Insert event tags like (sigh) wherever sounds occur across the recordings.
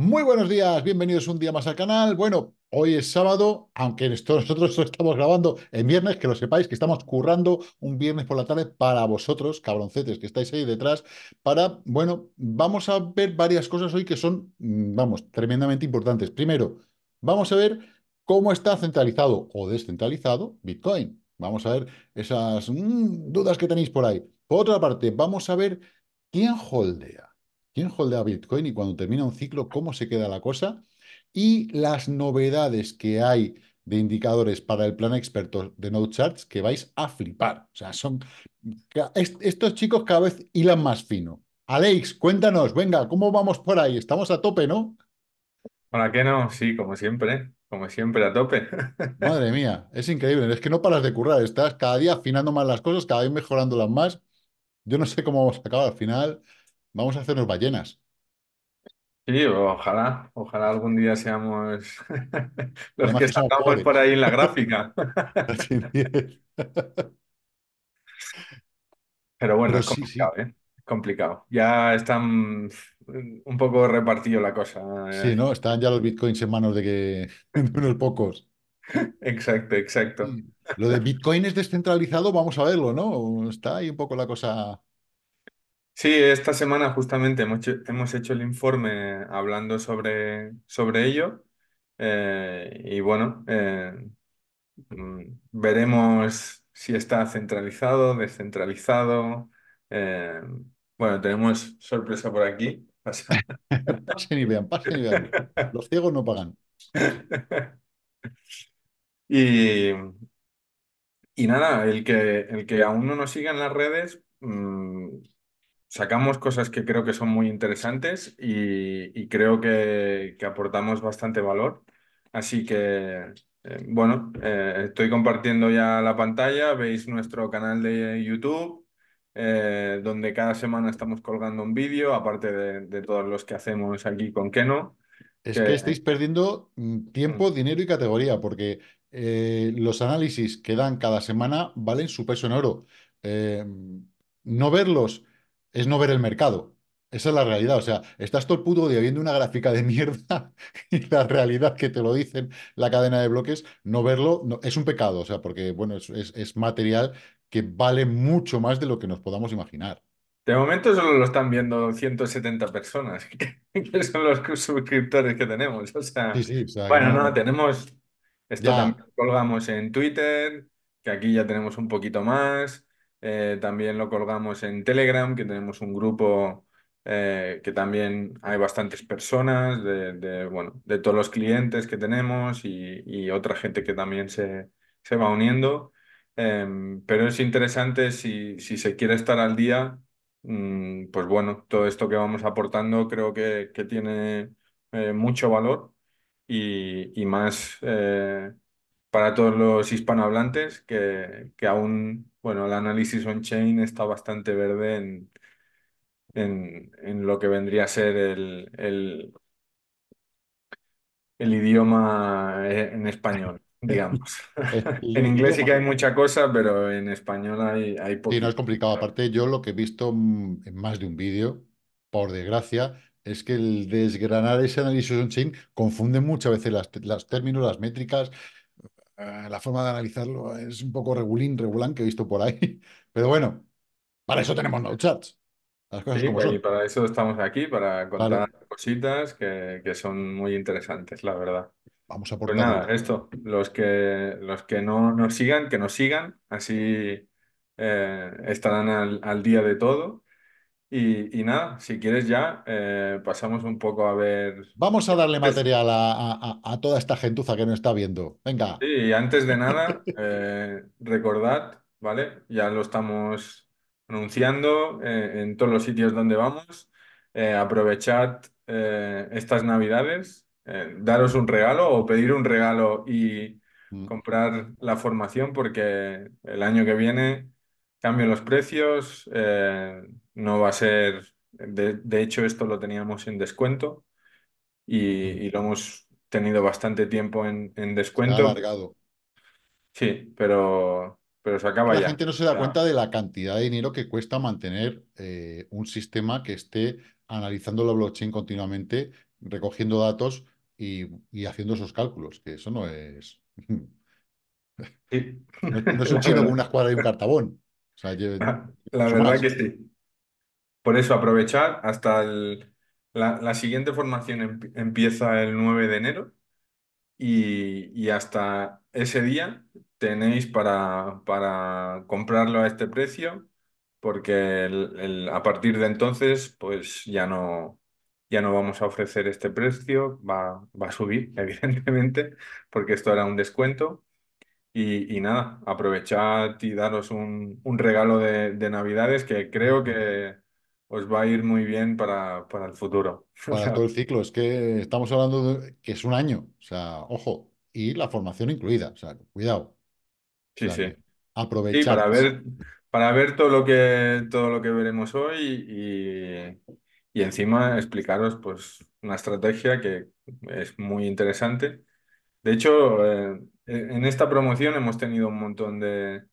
Muy buenos días, bienvenidos un día más al canal. Bueno, hoy es sábado, aunque nosotros (laughs) estamos grabando en viernes, que lo sepáis, que estamos currando un viernes por la tarde para vosotros, cabroncetes que estáis ahí detrás, para, bueno, vamos a ver varias cosas hoy que son, mm, vamos, tremendamente importantes. Primero, vamos a ver cómo está centralizado o descentralizado Bitcoin. Vamos a ver esas mm, dudas que tenéis por ahí. Por otra parte, vamos a ver quién holdea. ¿Quién holdea Bitcoin y cuando termina un ciclo, cómo se queda la cosa? Y las novedades que hay de indicadores para el plan experto de No Charts que vais a flipar. O sea, son estos chicos cada vez hilan más fino. Alex, cuéntanos, venga, ¿cómo vamos por ahí? Estamos a tope, ¿no? ¿Para qué no? Sí, como siempre, como siempre, a tope. (laughs) Madre mía, es increíble, es que no paras de currar, estás cada día afinando más las cosas, cada vez mejorándolas más. Yo no sé cómo vamos a acabar al final. Vamos a hacernos ballenas. Sí, ojalá, ojalá algún día seamos (laughs) los que por ahí en la gráfica. (laughs) Pero bueno, es complicado, ¿eh? complicado. Ya están un poco repartido la cosa. sí, eh. ¿no? Están ya los bitcoins en manos de, que, (laughs) de unos pocos. Exacto, exacto. Lo de bitcoin es descentralizado, vamos a verlo, ¿no? Está ahí un poco la cosa Sí, esta semana justamente hemos hecho, el informe hablando sobre, sobre ello eh, y bueno, eh, mm, veremos si está centralizado, descentralizado. Eh, bueno, tenemos sorpresa por aquí. (laughs) (laughs) Pasen y vean, pasen y vean. Los ciegos no pagan. (laughs) Y, y nada, el que, el que aún no nos siga en las redes, mm, sacamos cosas que creo que son muy interesantes y, creo que, aportamos bastante valor. Así que, eh, bueno, eh, estoy compartiendo ya la pantalla, veis nuestro canal de YouTube, eh, donde cada semana estamos colgando un vídeo, aparte de, todos los que hacemos aquí con Keno. Es que estáis perdiendo mm, tiempo, mm. dinero y categoría, porque los análisis que dan cada semana valen su peso en oro. no verlos es no ver el mercado. Esa es la realidad. O sea, estás todo el puto día viendo una gráfica de mierda (laughs) y la realidad que te lo dicen la cadena de bloques, no verlo es un pecado. O sea, porque, bueno, es, material que vale mucho más de lo que nos podamos imaginar. De momento solo lo están viendo 170 personas, (laughs) que son los suscriptores que tenemos. O sea, sí, sí, bueno, no, tenemos. Esto también colgamos en Twitter, que aquí ya tenemos un poquito más. Eh, también lo colgamos en Telegram, que tenemos un grupo eh, que también hay bastantes personas de, bueno, de todos los clientes que tenemos y, otra gente que también se, se va uniendo. Em, pero es interesante si, si, se quiere estar al día, mm, pues bueno, todo esto que vamos aportando creo que, tiene eh, mucho valor y, más para todos los hispanohablantes que, que aún bueno, el análisis on-chain está bastante verde en, lo que vendría a ser el, el, idioma eh, en español, (laughs) digamos. (laughs) en inglés sí que hay mucha cosa, pero en español hay, hay Sí, no es complicado. Aparte, yo lo que he visto mm, en más de un vídeo, por desgracia, es que el desgranar ese análisis on-chain confunde muchas veces las, las términos, las métricas, Ah, la forma de analizarlo es un poco regulín, regulán que he visto por ahí. (laughs) Pero bueno, para eso tenemos no chats. Pues, y para eso estamos aquí, para contar cositas que, son muy interesantes, la verdad. Vamos a pues por nada, esto, los que, los que no nos sigan, que nos sigan, así eh, estarán al, al día de todo. Y, nada, si quieres ya, eh, pasamos un poco a ver. Vamos a darle material a, toda esta gentuza que nos está viendo. Venga. Sí, y antes de nada, eh, recordad, ¿vale? Ya lo estamos anunciando eh, en todos los sitios donde vamos. aprovechad estas navidades, daros un regalo o pedir un regalo y mm. comprar la formación, porque el año que viene Cambio los precios, eh, no va a ser, de, hecho esto lo teníamos en descuento y, lo hemos tenido bastante tiempo en, en descuento. alargado. Sí, pero, pero se acaba ya. La gente no se da cuenta de la cantidad de dinero que cuesta mantener eh, un sistema que esté analizando la blockchain continuamente, recogiendo datos y, haciendo esos cálculos, que eso no es... (laughs) No, es un (laughs) chino con una escuadra y un cartabón. Ah, la, verdad que sí. Por eso aprovechar hasta La, siguiente formación empieza el 9 de enero y, hasta ese día tenéis para, para comprarlo a este precio porque a partir de entonces pues ya no, ya no vamos a ofrecer este precio, va, va a subir (laughs) evidentemente porque esto era un descuento y, nada, aprovechad y daros un, un regalo de, de, Navidades que creo que os va a ir muy bien para, para el futuro. (laughs) Para todo el ciclo, es que estamos hablando de que es un año, o sea, ojo, y la formación incluida, o sea, cuidado. Sí, sí. Aprovechad. para ver, para ver todo lo que, todo lo que veremos hoy y, encima explicaros pues, una estrategia que es muy interesante. De hecho, eh, eh, en esta promoción hemos tenido un montón de,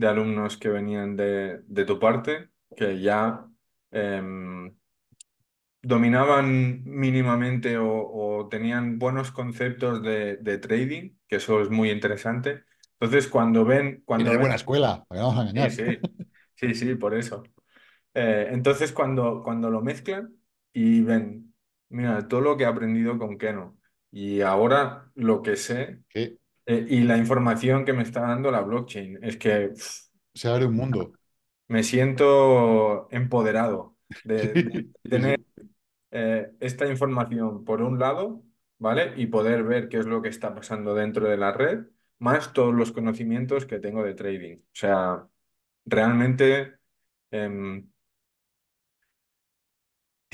alumnos que venían de, tu parte, que ya em, dominaban mínimamente o, tenían buenos conceptos de, trading, que eso es muy interesante. Entonces, cuando ven... Cuando de buena escuela, vamos a Sí, sí, por eso. Eh, entonces, cuando, cuando lo mezclan y ven, mira, todo lo que he aprendido con Keno y ahora lo que sé... Eh, y la información que me está dando la blockchain es que se abre un mundo. Me siento empoderado de, (laughs) tener eh, esta información por un lado, ¿vale? Y poder ver qué es lo que está pasando dentro de la red, más todos los conocimientos que tengo de trading. O sea, realmente em,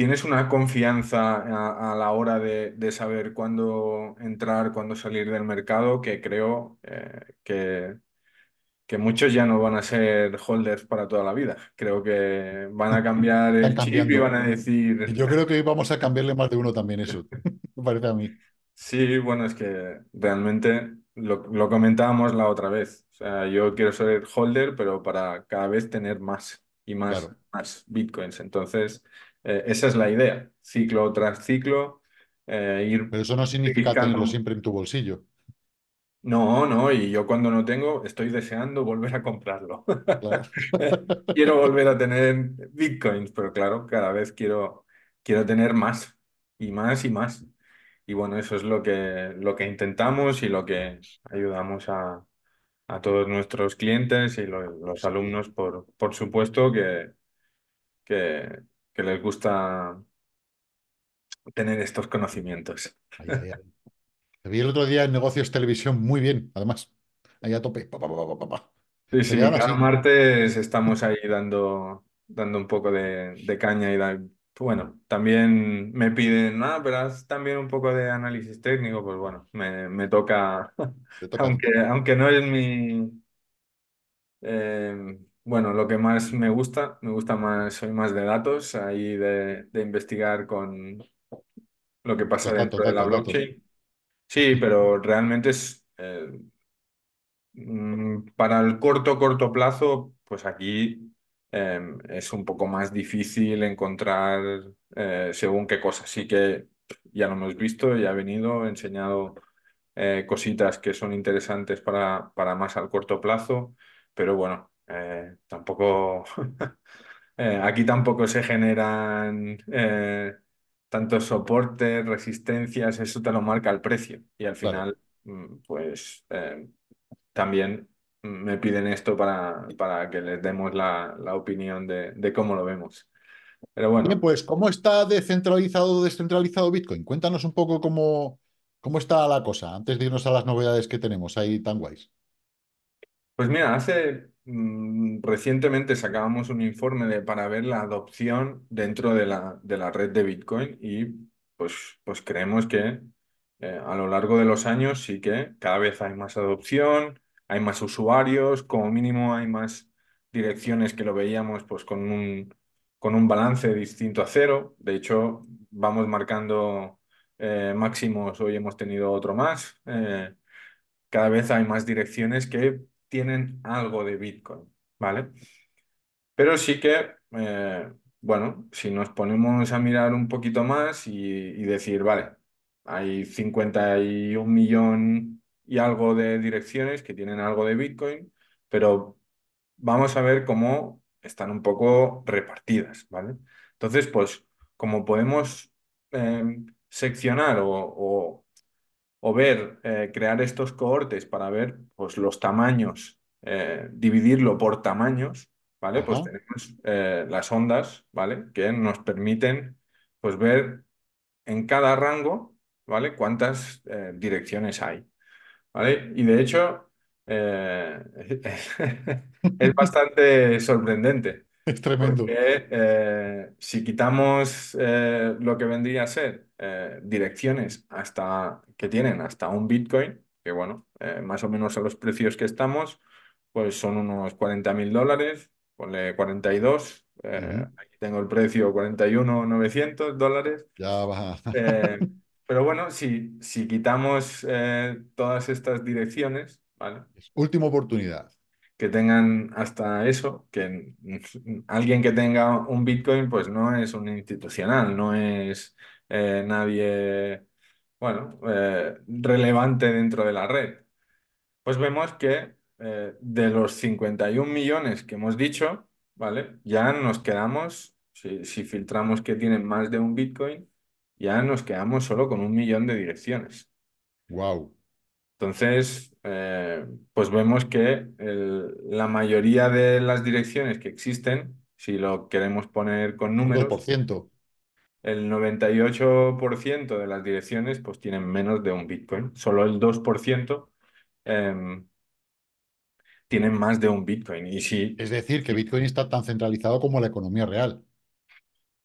¿Tienes una confianza a, la hora de, saber cuándo entrar, cuándo salir del mercado? Que creo eh, que, muchos ya no van a ser holders para toda la vida. Creo que van a (laughs) cambiar el chip y van a decir... Yo creo que vamos a cambiarle más de uno también eso, (laughs) (laughs) me parece a mí. Sí, bueno, es que realmente lo, comentábamos la otra vez. O sea, yo quiero ser holder, pero para cada vez tener más y más, más bitcoins. Entonces eh, esa es la idea, ciclo tras ciclo. Eh, ir Pero eso no significa tenerlo siempre en tu bolsillo. No, no, y yo cuando no tengo estoy deseando volver a comprarlo. (laughs) quiero volver a tener bitcoins, pero claro, cada vez quiero, quiero tener más y más y más. Y bueno, eso es lo que, lo que intentamos y lo que ayudamos a, todos nuestros clientes y los, alumnos, por, por supuesto, que, que, que les gusta tener estos conocimientos. vi el otro día en negocios televisión muy bien, además. Ahí a tope. sí, sí, cada martes estamos ahí dando, dando un poco de, caña y bueno, también me piden, ah, pero también un poco de análisis técnico, pues bueno, me, toca, (laughs) aunque, aunque no es mi... Eh, bueno, lo que más me gusta, me gusta más, soy más de datos, ahí de, investigar con lo que pasa dentro de la blockchain. Sí, pero realmente es eh, mm, para el corto, corto plazo, pues aquí em, es un poco más difícil encontrar eh, según qué cosa así que ya lo hemos visto, ya ha venido, he enseñado eh, cositas que son interesantes para, para más al corto plazo, pero bueno, eh, tampoco, (laughs) eh, aquí tampoco se generan eh, tantos soportes, resistencias, eso te lo marca el precio. Y al final, mm, pues también me piden esto para, para que les demos la, opinión de, cómo lo vemos. Pero bueno. pues, ¿cómo está descentralizado o descentralizado Bitcoin? Cuéntanos un poco cómo, cómo está la cosa, antes de irnos a las novedades que tenemos ahí tan guays. Pues mira, hace Mm, recientemente sacábamos un informe para ver la adopción dentro de la, de la red de Bitcoin y pues, pues creemos que eh, a lo largo de los años sí que cada vez hay más adopción, hay más usuarios, como mínimo hay más direcciones que lo veíamos pues con un, con un balance distinto a cero. De hecho, vamos marcando eh, máximos, hoy hemos tenido otro más. Eh, cada vez hay más direcciones que tienen algo de Bitcoin, ¿vale? Pero sí que, eh, bueno, si nos ponemos a mirar un poquito más y, decir, vale, hay 51 millón y algo de direcciones que tienen algo de Bitcoin, pero vamos a ver cómo están un poco repartidas, ¿vale? Entonces, pues, como podemos eh, seccionar o o ver, eh, crear estos cohortes para ver pues, los tamaños, eh, dividirlo por tamaños, ¿vale? Pues tenemos eh, las ondas, ¿vale? Que nos permiten pues, ver en cada rango, ¿vale? Cuántas direcciones hay, ¿vale? Y de hecho, (laughs) es bastante sorprendente. (laughs) Es tremendo. Eh, si quitamos eh, lo que vendría a ser eh, direcciones hasta que tienen hasta un Bitcoin, que bueno, más o menos a los precios que estamos, pues son unos 40 mil dólares, ponle 42. Aquí tengo el precio 41.900 dólares. Ya baja. pero bueno, si, si quitamos todas estas direcciones, ¿vale? Última oportunidad que tengan hasta eso, que alguien que tenga un Bitcoin pues no es un institucional, no es eh, nadie, bueno, eh, relevante dentro de la red. Pues vemos que eh, de los 51 millones que hemos dicho, ¿vale? Ya nos quedamos, si, si filtramos que tienen más de un Bitcoin, ya nos quedamos solo con un millón de direcciones. Wow. Entonces, eh, pues vemos que la mayoría de las direcciones que existen, si lo queremos poner con números, el 98% de las direcciones pues tienen menos de un Bitcoin. Solo el 2% eh, em, tienen más de un Bitcoin. Y Es decir, que Bitcoin está tan centralizado como la economía real.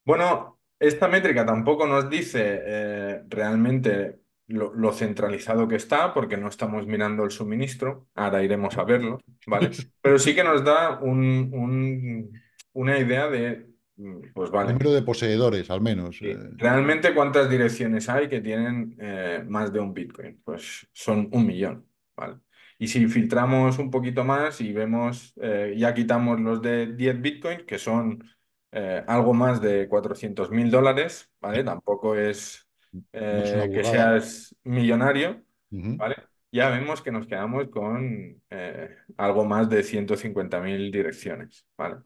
Bueno, esta métrica tampoco nos dice eh, realmente lo, centralizado que está, porque no estamos mirando el suministro, ahora iremos a verlo, ¿vale? (laughs) Pero sí que nos da un, una idea de, pues vale. El número de poseedores, al menos. Eh. Realmente, ¿cuántas direcciones hay que tienen eh, más de un Bitcoin? Pues son un millón, ¿vale? Y si filtramos un poquito más y vemos, eh, ya quitamos los de 10 Bitcoin, que son algo más de 400 mil dólares, ¿vale? Tampoco es eh, que seas millonario, ¿vale? Ya vemos que nos quedamos con eh, algo más de 150.000 direcciones, ¿vale?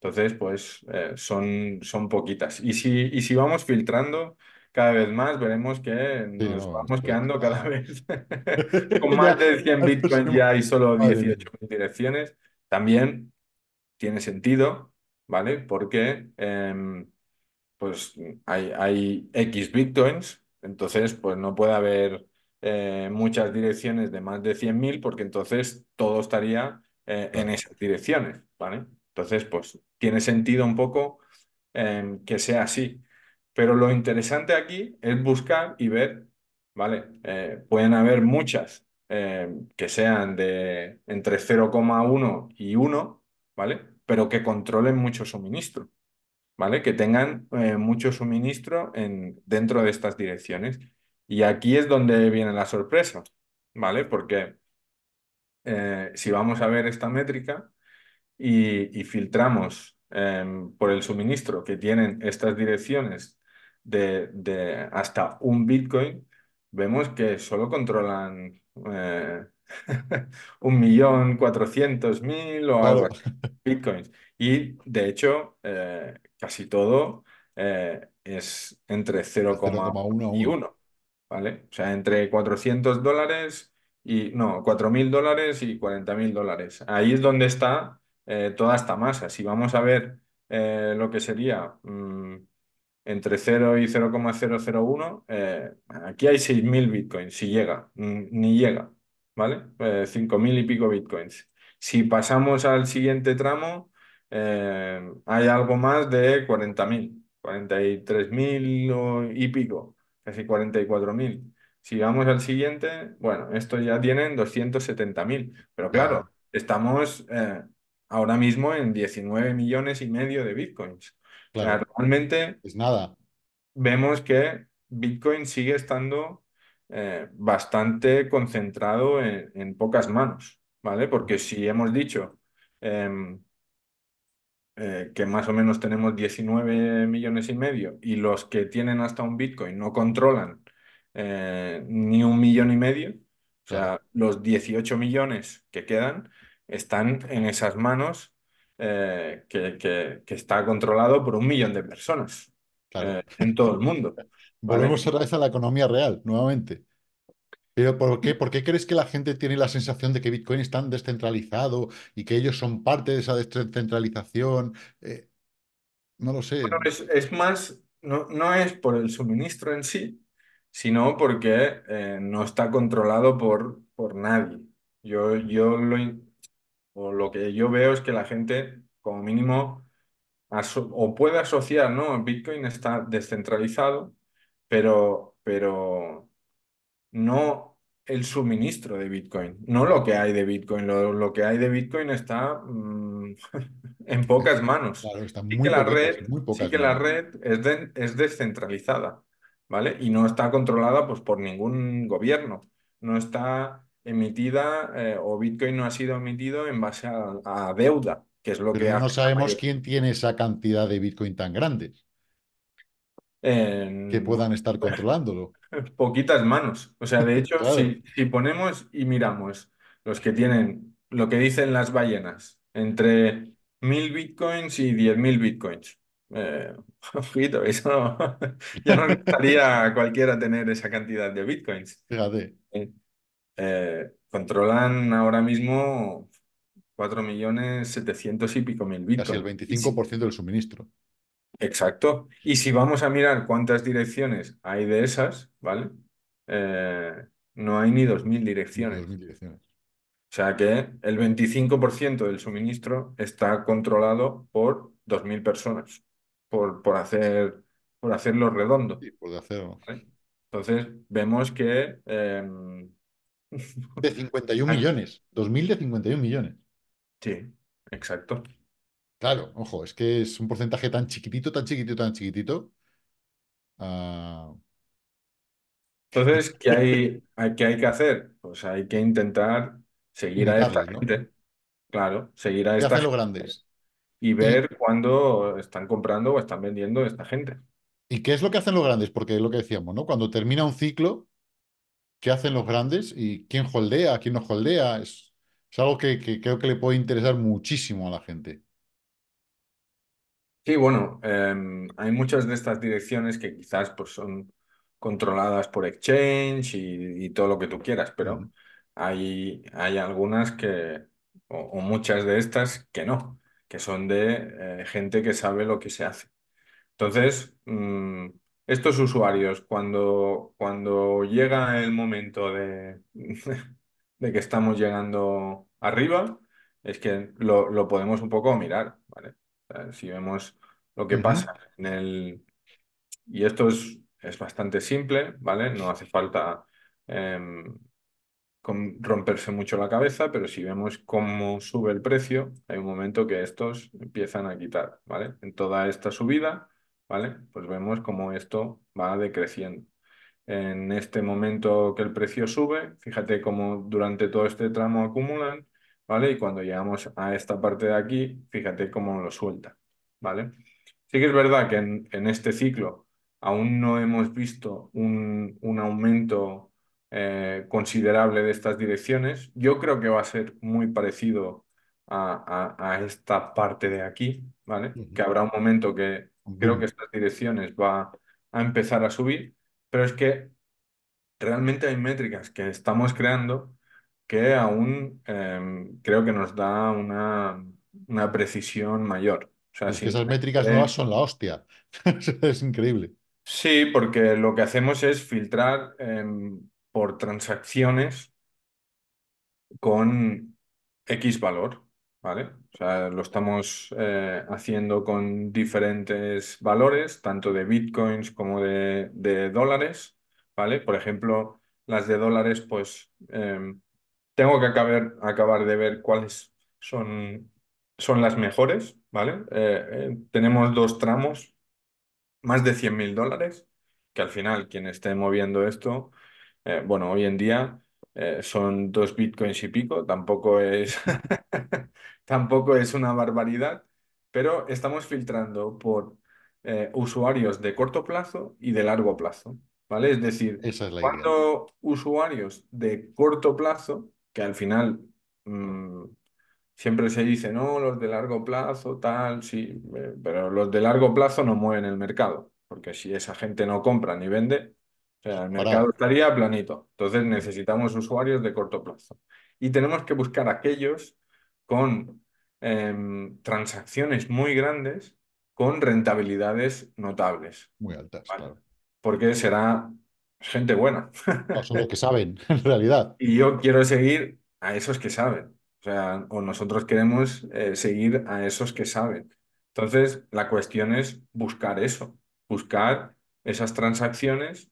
Entonces, pues eh, son, son poquitas. Y si, si vamos filtrando cada vez más, veremos que nos vamos quedando cada (laughs) vez (laughs) con más de 100 bitcoins ya hay solo 18.000 direcciones. También tiene sentido, ¿vale? Porque em, pues hay, hay X bitcoins, entonces pues no puede haber eh, muchas direcciones de más de 100.000 porque entonces todo estaría eh, en esas direcciones, ¿vale? Entonces pues tiene sentido un poco em, que sea así. Pero lo interesante aquí es buscar y ver, ¿vale? Eh, pueden haber muchas em, que sean de entre 0,1 y 1, ¿vale? Pero que controlen mucho suministro. ¿vale? Que tengan eh, mucho suministro en, dentro de estas direcciones. Y aquí es donde viene la sorpresa, ¿vale? Porque eh, si vamos a ver esta métrica y, filtramos em, por el suministro que tienen estas direcciones de, hasta un Bitcoin, vemos que solo controlan eh, (laughs) un millón cuatrocientos mil o algo bitcoins. Y de hecho, casi todo eh, es entre 0,1 y 1, ¿vale? O sea, entre 400 dólares y, no, 4.000 dólares y 40.000 dólares. Ahí es donde está eh, toda esta masa. Si vamos a ver eh, lo que sería mm, entre 0 y 0,001, aquí hay 6.000 bitcoins, si llega, ni llega, ¿vale? 5.000 y pico bitcoins. Si pasamos al siguiente tramo, eh, hay algo más de 40.000, 43.000 y pico, casi 44.000. Si vamos al siguiente, bueno, estos ya tienen 270.000, pero claro, estamos eh, ahora mismo en 19 millones y medio de bitcoins. Claro. realmente es nada. Vemos que Bitcoin sigue estando eh, bastante concentrado en, pocas manos, ¿vale? Porque si hemos dicho em, eh, que más o menos tenemos 19 millones y medio, y los que tienen hasta un Bitcoin no controlan eh, ni un millón y medio, o sea, los 18 millones que quedan están en esas manos eh, que, que, está controlado por un millón de personas en todo el mundo. (laughs) Volvemos a la economía real, nuevamente. ¿por qué? ¿por qué crees que la gente tiene la sensación de que Bitcoin es descentralizado y que ellos son parte de esa descentralización? Eh, no lo sé. es, más, no, no es por el suministro en sí, sino porque eh, no está controlado por, por nadie. Yo, yo lo, o lo que yo veo es que la gente, como mínimo, o puede asociar, ¿no? Bitcoin está descentralizado, pero, pero no, el suministro de Bitcoin, no lo que hay de Bitcoin. Lo, que hay de Bitcoin está mm, (laughs) en pocas manos. Claro, está muy que, la, red, sí que la red, es, descentralizada, ¿vale? Y no está controlada pues, por ningún gobierno. No está emitida eh, o Bitcoin no ha sido emitido en base a, deuda, que es lo que que... No sabemos quién tiene esa cantidad de Bitcoin tan grande. Que puedan estar controlándolo. (laughs) Poquitas manos. O sea, de hecho, si, ponemos y miramos los que tienen lo que dicen las ballenas, entre mil bitcoins y diez mil bitcoins. Eh, (laughs) eso (laughs) ya no gustaría cualquiera tener esa cantidad de bitcoins. Fíjate. Eh, eh, controlan ahora mismo 4.700.000 y pico mil bitcoins. Casi el 25% del suministro. Exacto. Y si vamos a mirar cuántas direcciones hay de esas, ¿vale? Eh, no hay ni 2.000 direcciones. direcciones. O sea que el 25% del suministro está controlado por 2.000 personas, por, por, hacer, por hacerlo redondo. Sí, por hacerlo. Entonces vemos que... Em, de 51 (laughs) millones. 2.000 de 51 millones. Sí, exacto. Claro, ojo, es que es un porcentaje tan chiquitito, tan chiquitito, tan chiquitito. Ah, Entonces, pues ¿qué hay, hay que hacer? Pues hay que intentar seguir a esta gente, claro, seguir a ¿Qué los grandes? y ver cuándo están comprando o están vendiendo esta gente. y qué es lo que hacen los grandes? Porque es lo que decíamos, ¿no? Cuando termina un ciclo, ¿qué hacen los grandes? ¿Y quién holdea? ¿Quién no holdea? Es, algo que creo que le puede interesar muchísimo a la gente. Sí, bueno, em, hay muchas de estas direcciones que quizás pues, son controladas por Exchange y, todo lo que tú quieras, pero hay, hay algunas que, o, muchas de estas que no, que son de eh, gente que sabe lo que se hace. Entonces, mm, estos usuarios, cuando, cuando llega el momento de, (laughs) de que estamos llegando arriba, es que lo, lo podemos un poco mirar, ¿vale? si vemos lo que pasa en el... Y esto es, bastante simple, ¿vale? No hace falta em, romperse mucho la cabeza, pero si vemos cómo sube el precio, hay un momento que estos empiezan a quitar, ¿vale? En toda esta subida, ¿vale? Pues vemos cómo esto va decreciendo. En este momento que el precio sube, fíjate cómo durante todo este tramo acumulan, ¿vale? Y cuando llegamos a esta parte de aquí, fíjate cómo lo suelta, ¿vale? Sí que es verdad que en, este ciclo aún no hemos visto un, aumento eh, considerable de estas direcciones. Yo creo que va a ser muy parecido a, esta parte de aquí, ¿vale? Que habrá un momento que creo que estas direcciones va a empezar a subir, pero es que realmente hay métricas que estamos creando que aún em, creo que nos da una, precisión mayor. O sea, es que esas métricas nuevas son la hostia. (laughs) es increíble. Sí, porque lo que hacemos es filtrar em, por transacciones con X valor, ¿vale? sea, lo estamos eh, haciendo con diferentes valores, tanto de bitcoins como de, dólares, ¿vale? Por ejemplo, las de dólares, pues em, tengo que acabar, de ver cuáles son, son las mejores, ¿vale? Eh, eh, tenemos dos tramos, más de 100.000 mil dólares, que al final quien esté moviendo esto, eh, bueno, hoy en día son dos bitcoins y pico, tampoco es, (laughs) tampoco es una barbaridad, pero estamos filtrando por usuarios de corto plazo y de largo plazo, ¿vale? Es decir, cuando usuarios de corto plazo que al final mm, siempre se dice, no, los de largo plazo, tal, sí, eh, pero los de largo plazo no mueven el mercado, porque si esa gente no compra ni vende, o sea, el mercado estaría planito. Entonces necesitamos usuarios de corto plazo. Y tenemos que buscar aquellos con em, transacciones muy grandes, con rentabilidades notables. Muy altas, Porque será gente buena. son los que saben, (laughs) en realidad. Y yo quiero seguir a esos que saben. O sea, o nosotros queremos eh, seguir a esos que saben. Entonces, la cuestión es buscar eso, buscar esas transacciones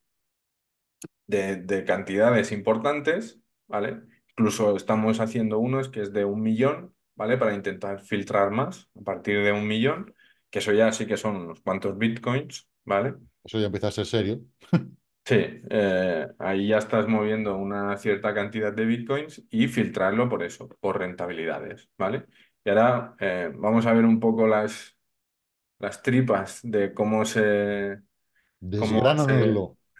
de, de cantidades importantes, ¿vale? Incluso estamos haciendo unos que es de un millón, ¿vale? Para intentar filtrar más a partir de un millón, que eso ya sí que son unos cuantos bitcoins, ¿vale? Eso ya empieza a ser serio. (laughs) Sí, eh, ahí ya estás moviendo una cierta cantidad de bitcoins y filtrarlo por eso, por rentabilidades, ¿vale? Y ahora eh, vamos a ver un poco las, las tripas de cómo se... (laughs)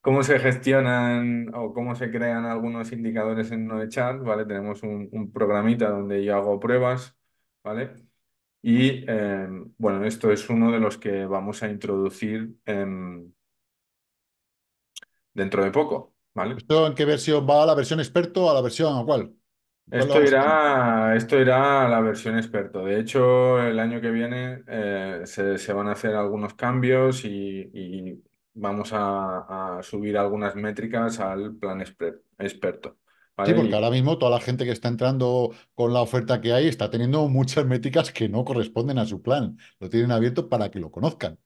Cómo se, gestionan o cómo se crean algunos indicadores en NodeChat, ¿vale? Tenemos un, programita donde yo hago pruebas, ¿vale? Y eh, bueno, esto es uno de los que vamos a introducir en dentro de poco. ¿vale? ¿Esto en qué versión va? ¿A la versión experto o a la versión a cuál? Esto irá, esto irá a la versión experto. De hecho, el año que viene eh, se, van a hacer algunos cambios y, vamos a, subir algunas métricas al plan experto. Sí, porque ahora mismo toda la gente que está entrando con la oferta que hay está teniendo muchas métricas que no corresponden a su plan. Lo tienen abierto para que lo conozcan.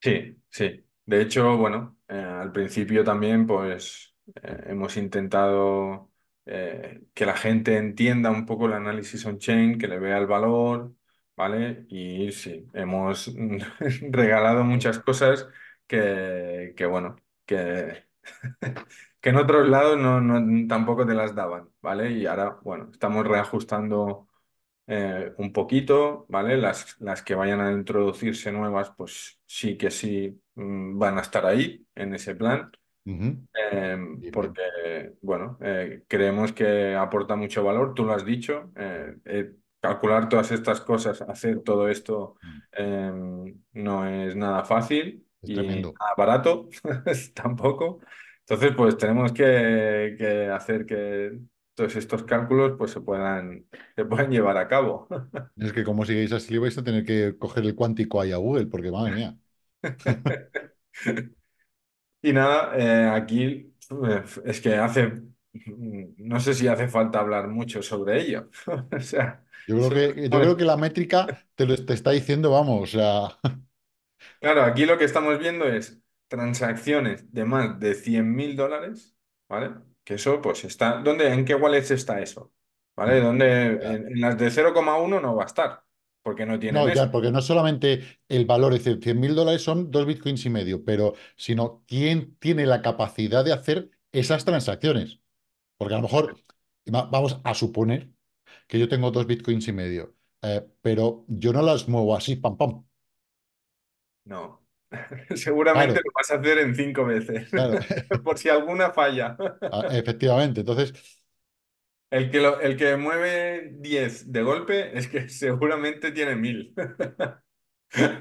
Sí, sí. De hecho, bueno, eh, al principio también, pues eh, hemos intentado eh, que la gente entienda un poco el análisis on-chain, que le vea el valor, ¿vale? Y sí, hemos (laughs) regalado muchas cosas que, que bueno, que, (laughs) que en otros lados no, no, tampoco te las daban, ¿vale? Y ahora, bueno, estamos reajustando eh, un poquito, ¿vale? Las, las que vayan a introducirse nuevas, pues sí que sí mm, van a estar ahí en ese plan. Em, porque, bueno, eh, creemos que aporta mucho valor, tú lo has dicho, eh, calcular todas estas cosas, hacer todo esto mm. em, no es nada fácil y nada barato (laughs) tampoco. Entonces, pues tenemos que hacer que estos cálculos pues se puedan, llevar a cabo. (laughs) Es que como sigáis así vais a tener que coger el cuántico ahí a Google, porque madre mía. (laughs) y nada, eh, aquí pues, es que hace, no sé si hace falta hablar mucho sobre ello. (laughs) o sea, yo creo, que, yo creo que la métrica te lo te está diciendo, vamos, o Claro, aquí lo que estamos viendo es transacciones de más de 100.000 mil dólares, ¿vale? eso, pues, está. ¿Dónde, en qué wallet está eso? ¿Vale? ¿Dónde, en, las de 0,1 no va a estar. Porque no tiene. No, ya, porque no solamente el valor, es decir, 100 mil dólares son dos bitcoins y medio, pero sino quién tiene la capacidad de hacer esas transacciones. Porque a lo mejor, vamos a suponer que yo tengo dos bitcoins y medio, eh, pero yo no las muevo así, pam, pam. No. (laughs) Seguramente lo vas a hacer en cinco veces, (laughs) por si alguna falla. Ah, efectivamente, entonces... El que, el que mueve 10 de golpe es que (laughs) seguramente tiene 1000.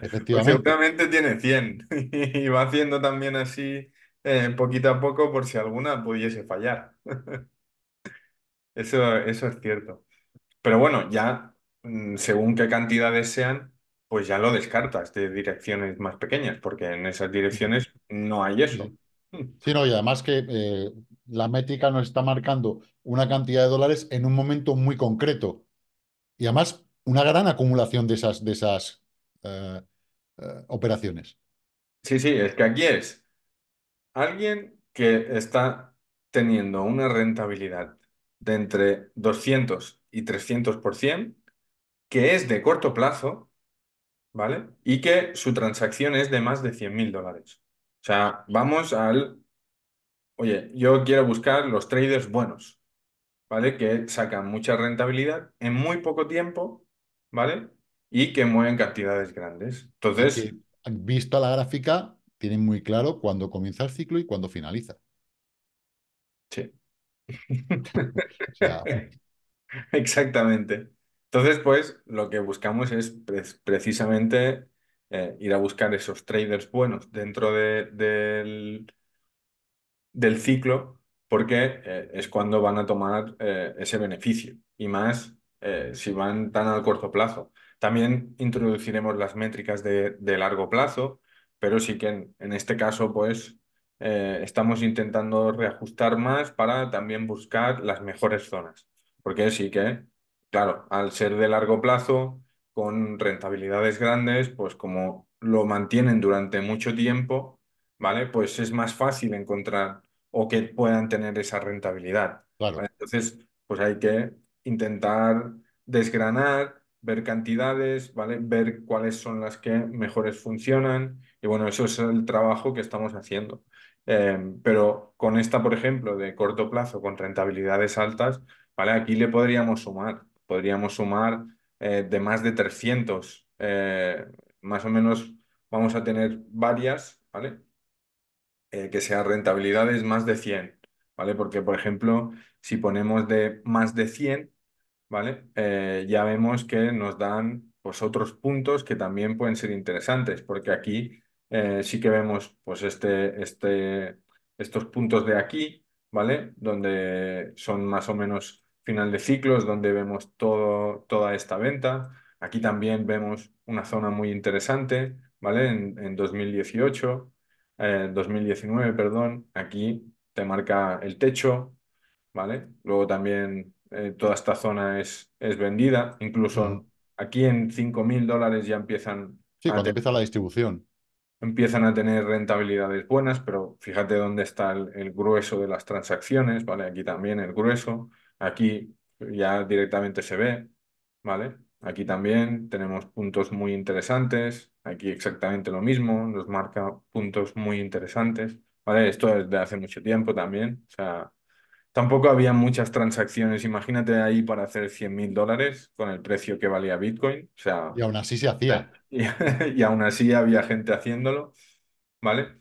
Efectivamente. seguramente tiene 100 y va haciendo también así eh, poquito a poco por si alguna pudiese fallar. Eso, eso es cierto. Pero bueno, ya mm, según qué cantidades sean, pues ya lo descartas de direcciones más pequeñas, porque en esas direcciones no hay eso. Sí, no, y además que eh, la métrica nos está marcando una cantidad de dólares en un momento muy concreto. Y además una gran acumulación de esas, de esas eh, eh, operaciones. Sí, sí, es que aquí es alguien que está teniendo una rentabilidad de entre 200 y 300%, que es de corto plazo, ¿vale? Y que su transacción es de más de 100 mil dólares. O sea, vamos al, oye, yo quiero buscar los traders buenos, ¿vale? Que sacan mucha rentabilidad en muy poco tiempo, ¿vale? Y que mueven cantidades grandes. Entonces... Visto vista la gráfica, tienen muy claro cuándo comienza el ciclo y cuándo finaliza. Sí. (laughs) (laughs) Exactamente. Entonces, pues, lo que buscamos es precisamente eh, ir a buscar esos traders buenos dentro del, del, ciclo, porque eh, es cuando van a tomar eh, ese beneficio, y más si van tan al corto plazo. También introduciremos las métricas de, largo plazo, pero sí que en, en este caso, pues, estamos intentando reajustar más para también buscar las mejores zonas, porque sí que claro, al ser de largo plazo, con rentabilidades grandes, pues como lo mantienen durante mucho tiempo, ¿vale? Pues es más fácil encontrar o que puedan tener esa rentabilidad. Entonces, pues hay que intentar desgranar, ver cantidades, ¿vale? Ver cuáles son las que mejores funcionan. Y bueno, eso es el trabajo que estamos haciendo. Eh, pero con esta, por ejemplo, de corto plazo, con rentabilidades altas, ¿vale? Aquí le podríamos sumar podríamos sumar eh, de más de 300. Eh, más o menos vamos a tener varias, ¿vale? Eh, que sean rentabilidades más de 100, ¿vale? Porque, por ejemplo, si ponemos de más de 100, ¿vale? ya vemos que nos dan pues, otros puntos que también pueden ser interesantes, porque aquí sí que vemos pues, este, este, estos puntos de aquí, ¿vale? Donde son más o menos final de ciclos, donde vemos todo, toda esta venta. Aquí también vemos una zona muy interesante, ¿vale? En, 2018, 2019, eh, perdón, aquí te marca el techo, ¿vale? Luego también eh, toda esta zona es, vendida, incluso aquí en 5.000 dólares ya empiezan... Sí, cuando empieza la distribución. Empiezan a tener rentabilidades buenas, pero fíjate dónde está el, el grueso de las transacciones, ¿vale? Aquí también el grueso. Aquí ya directamente se ve, ¿vale? Aquí también tenemos puntos muy interesantes, aquí exactamente lo mismo, nos marca puntos muy interesantes, ¿vale? Esto es de hace mucho tiempo también, o sea, tampoco había muchas transacciones, imagínate ahí para hacer 100 mil dólares con el precio que valía Bitcoin, o sea... Y aún así se hacía. (laughs) Y, aún así había gente haciéndolo, ¿vale?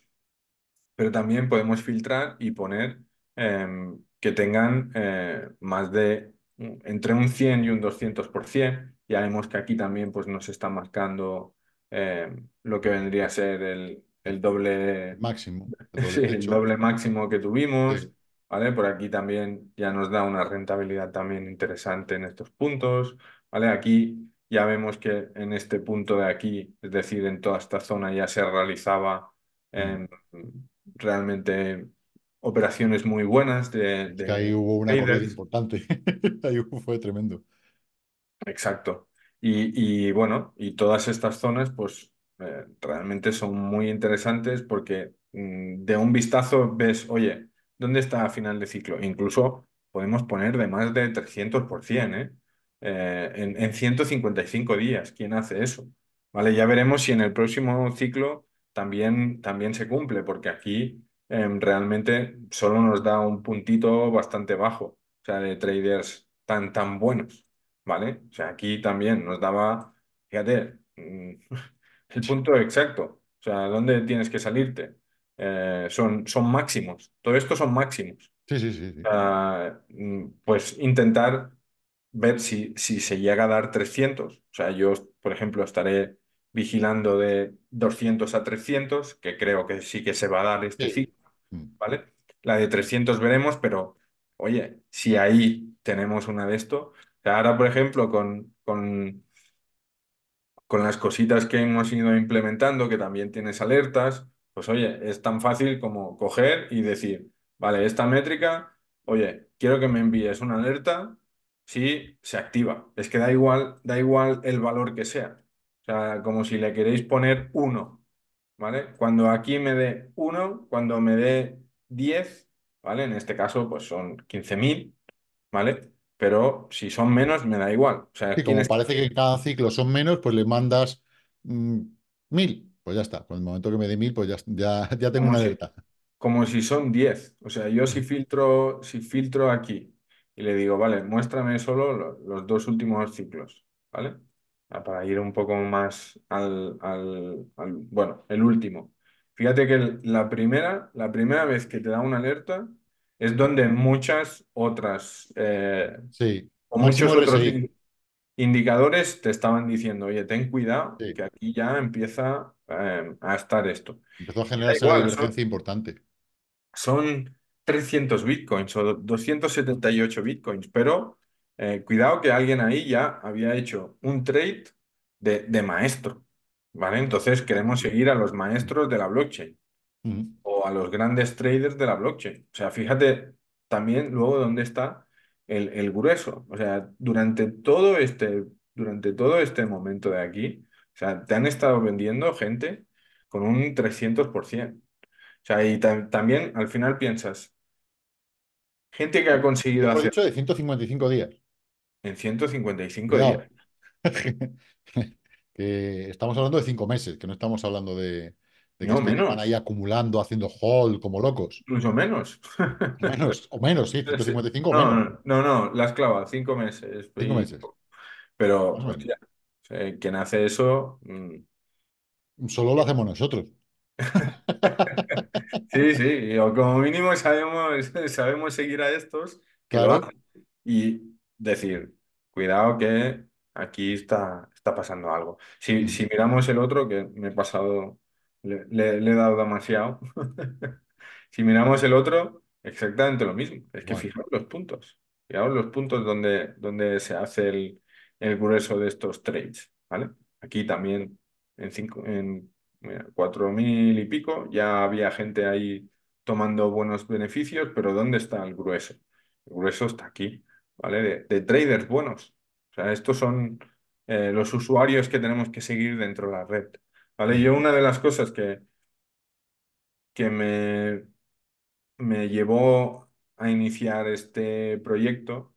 Pero también podemos filtrar y poner... Em, que tengan eh, más de entre un 100 y un 200%. Ya vemos que aquí también pues, nos está marcando eh, lo que vendría a ser el, doble máximo. (laughs) El doble, máximo que tuvimos. ¿Vale? Por aquí también ya nos da una rentabilidad también interesante en estos puntos. ¿Vale? Aquí ya vemos que en este punto de aquí, es decir, en toda esta zona ya se realizaba mm. realmente operaciones muy buenas. De, ahí hubo una corrida importante. (laughs) ahí fue tremendo. Exacto. Y, bueno, y todas estas zonas, pues eh, realmente son muy interesantes porque mm, de un vistazo ves, oye, ¿dónde está a final de ciclo? Incluso podemos poner de más de 300%, ¿eh? ¿eh? en, 155 días. ¿Quién hace eso? Vale, ya veremos si en el próximo ciclo también, también se cumple, porque aquí Em, realmente solo nos da un puntito bastante bajo, o sea, de traders tan, tan buenos, ¿vale? O sea, aquí también nos daba, fíjate, mm, (laughs) el punto exacto, o sea, ¿dónde tienes que salirte? Eh, son, son máximos, todo esto son máximos. Sí, sí, sí. Ah, mm, pues intentar ver si, si se llega a dar 300, o sea, yo, por ejemplo, estaré vigilando de 200 a 300, que creo que sí que se va a dar este ciclo Mm. ¿vale? La de 300 veremos, pero oye, si ahí tenemos una de esto, ahora por ejemplo con, con, con las cositas que hemos ido implementando, que también tienes alertas, pues oye, es tan fácil como coger y decir, vale, esta métrica, oye, quiero que me envíes una alerta si se activa. Es que da igual, da igual el valor que sea. O sea, como si le queréis poner uno ¿vale? Cuando aquí me dé 1, cuando me dé 10, ¿vale? En este caso, pues son 15.000, ¿vale? Pero si son menos, me da igual. O sea, como parece que cada ciclo son menos, pues le mandas 1.000, mm, pues ya está. Con pues el momento que me dé 1.000, pues ya, ya, tengo una delta. Como si son 10. O sea, yo si mm. filtro, si filtro aquí y le digo, vale, muéstrame solo los dos últimos ciclos, ¿vale? para ir un poco más al, bueno, el último. Fíjate que la primera, la primera vez que te da una alerta es donde muchas otras eh, Sí, o muchos otros indicadores te estaban diciendo, oye, ten cuidado, que aquí ya empieza eh, a estar esto. empezó a generarse una importante. son 300 bitcoins o 278 bitcoins, pero eh, cuidado que alguien ahí ya había hecho un trade de, de, maestro, ¿vale? Entonces queremos seguir a los maestros de la blockchain o a los grandes traders de la blockchain. O sea, fíjate también luego dónde está el, grueso. O sea, durante todo, este, durante todo este momento de aquí, o sea, te han estado vendiendo gente con un 300%. O sea, y también al final piensas, gente que ha conseguido hacer... de 155 días. En 155 días. (laughs) que estamos hablando de cinco meses, que no estamos hablando de, de que van ahí acumulando, haciendo hall como locos. Incluso menos. menos, o menos, sí, 155 (laughs) no, menos. No, no, no, la esclava, cinco meses. Pues, cinco meses. Pero, hostia, quien hace eso. Mm. Solo lo hacemos nosotros. (laughs) sí, sí, o como mínimo sabemos, sabemos seguir a estos. Claro. Y decir, Cuidado que aquí está, está pasando algo. Mm. Si, miramos el otro, que me he pasado, le, he dado demasiado. (laughs) Si miramos el otro, exactamente lo mismo. Es que fijaos los puntos. Fijaos los puntos donde, donde se hace el, el grueso de estos trades, ¿vale? Aquí también en cinco, en cuatro mil y pico ya había gente ahí tomando buenos beneficios, pero ¿dónde está el grueso? El grueso está aquí. ¿vale? De, traders buenos. O sea, estos son eh, los usuarios que tenemos que seguir dentro de la red, ¿vale? Yo una de las cosas que, que me, me llevó a iniciar este proyecto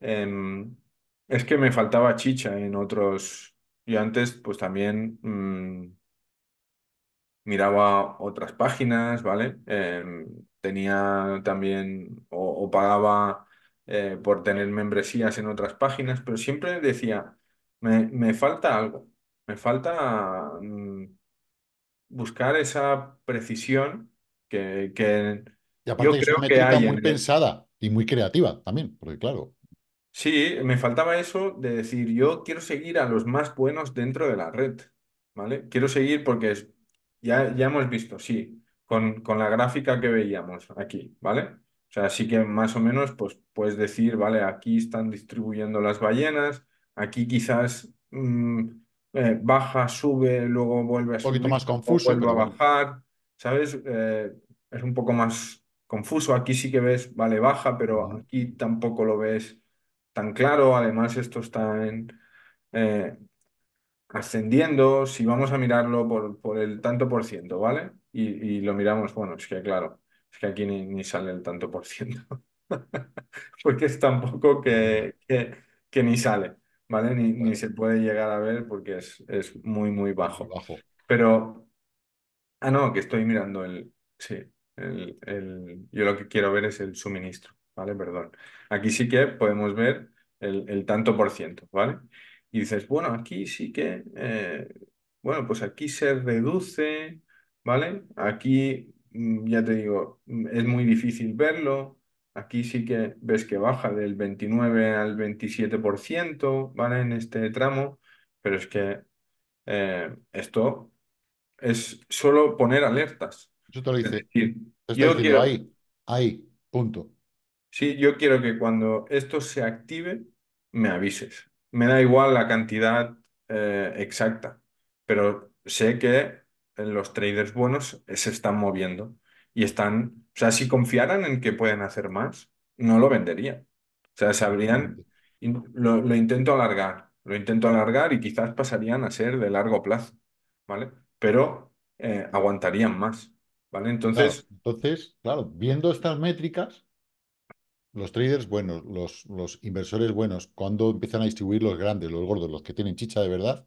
em, es que me faltaba chicha en otros... Yo antes pues también mm, miraba otras páginas, ¿vale? Em, tenía también o pagaba eh, por tener membresías en otras páginas, pero siempre decía, me, falta algo, me falta mm, buscar esa precisión que, que yo creo que hay muy pensada y muy creativa también, porque claro. Sí, me faltaba eso de decir, yo quiero seguir a los más buenos dentro de la red, ¿vale? Quiero seguir porque ya, ya hemos visto, sí, con, con la gráfica que veíamos aquí, ¿vale? O sea, sí que más o menos pues, puedes decir, vale, aquí están distribuyendo las ballenas, aquí quizás mm, eh, baja, sube, luego vuelve a subir. Un poquito más confuso. Vuelve a bajar, ¿sabes? Eh, es un poco más confuso. Aquí sí que ves, vale, baja, pero aquí tampoco lo ves tan claro. Además, esto está en, eh, ascendiendo. Si vamos a mirarlo por, por el tanto por ciento, ¿vale? Y, y lo miramos, bueno, es que claro es que aquí ni, sale el tanto por ciento. (laughs) porque es tan poco que, que, ni sale, ¿vale? Ni, se puede llegar a ver porque es, es muy, muy bajo. Pero. Ah, no, que estoy mirando el. Sí, el, yo lo que quiero ver es el suministro, ¿vale? Perdón. Aquí sí que podemos ver el, tanto por ciento, ¿vale? Y dices, bueno, aquí sí que. Eh, bueno, pues aquí se reduce, ¿vale? Aquí Mm, ya te digo, mm, es muy difícil verlo. Aquí sí que ves que baja del 29 al 27%, ¿vale? En este tramo, pero es que eh, esto es solo poner alertas. Eso te lo dice. ahí, ahí, punto. Sí, yo quiero que cuando esto se active, me avises. Me da igual la cantidad eh, exacta, pero sé que los traders buenos eh, se están moviendo y están, o sea, si confiaran en que pueden hacer más, no lo venderían. O sea, sabrían, lo, lo intento alargar, lo intento alargar y quizás pasarían a ser de largo plazo, ¿vale? Pero eh, aguantarían más, ¿vale? Entonces... Claro, entonces, claro, viendo estas métricas, los traders buenos, los, los inversores buenos, cuando empiezan a distribuir los grandes, los gordos, los que tienen chicha de verdad,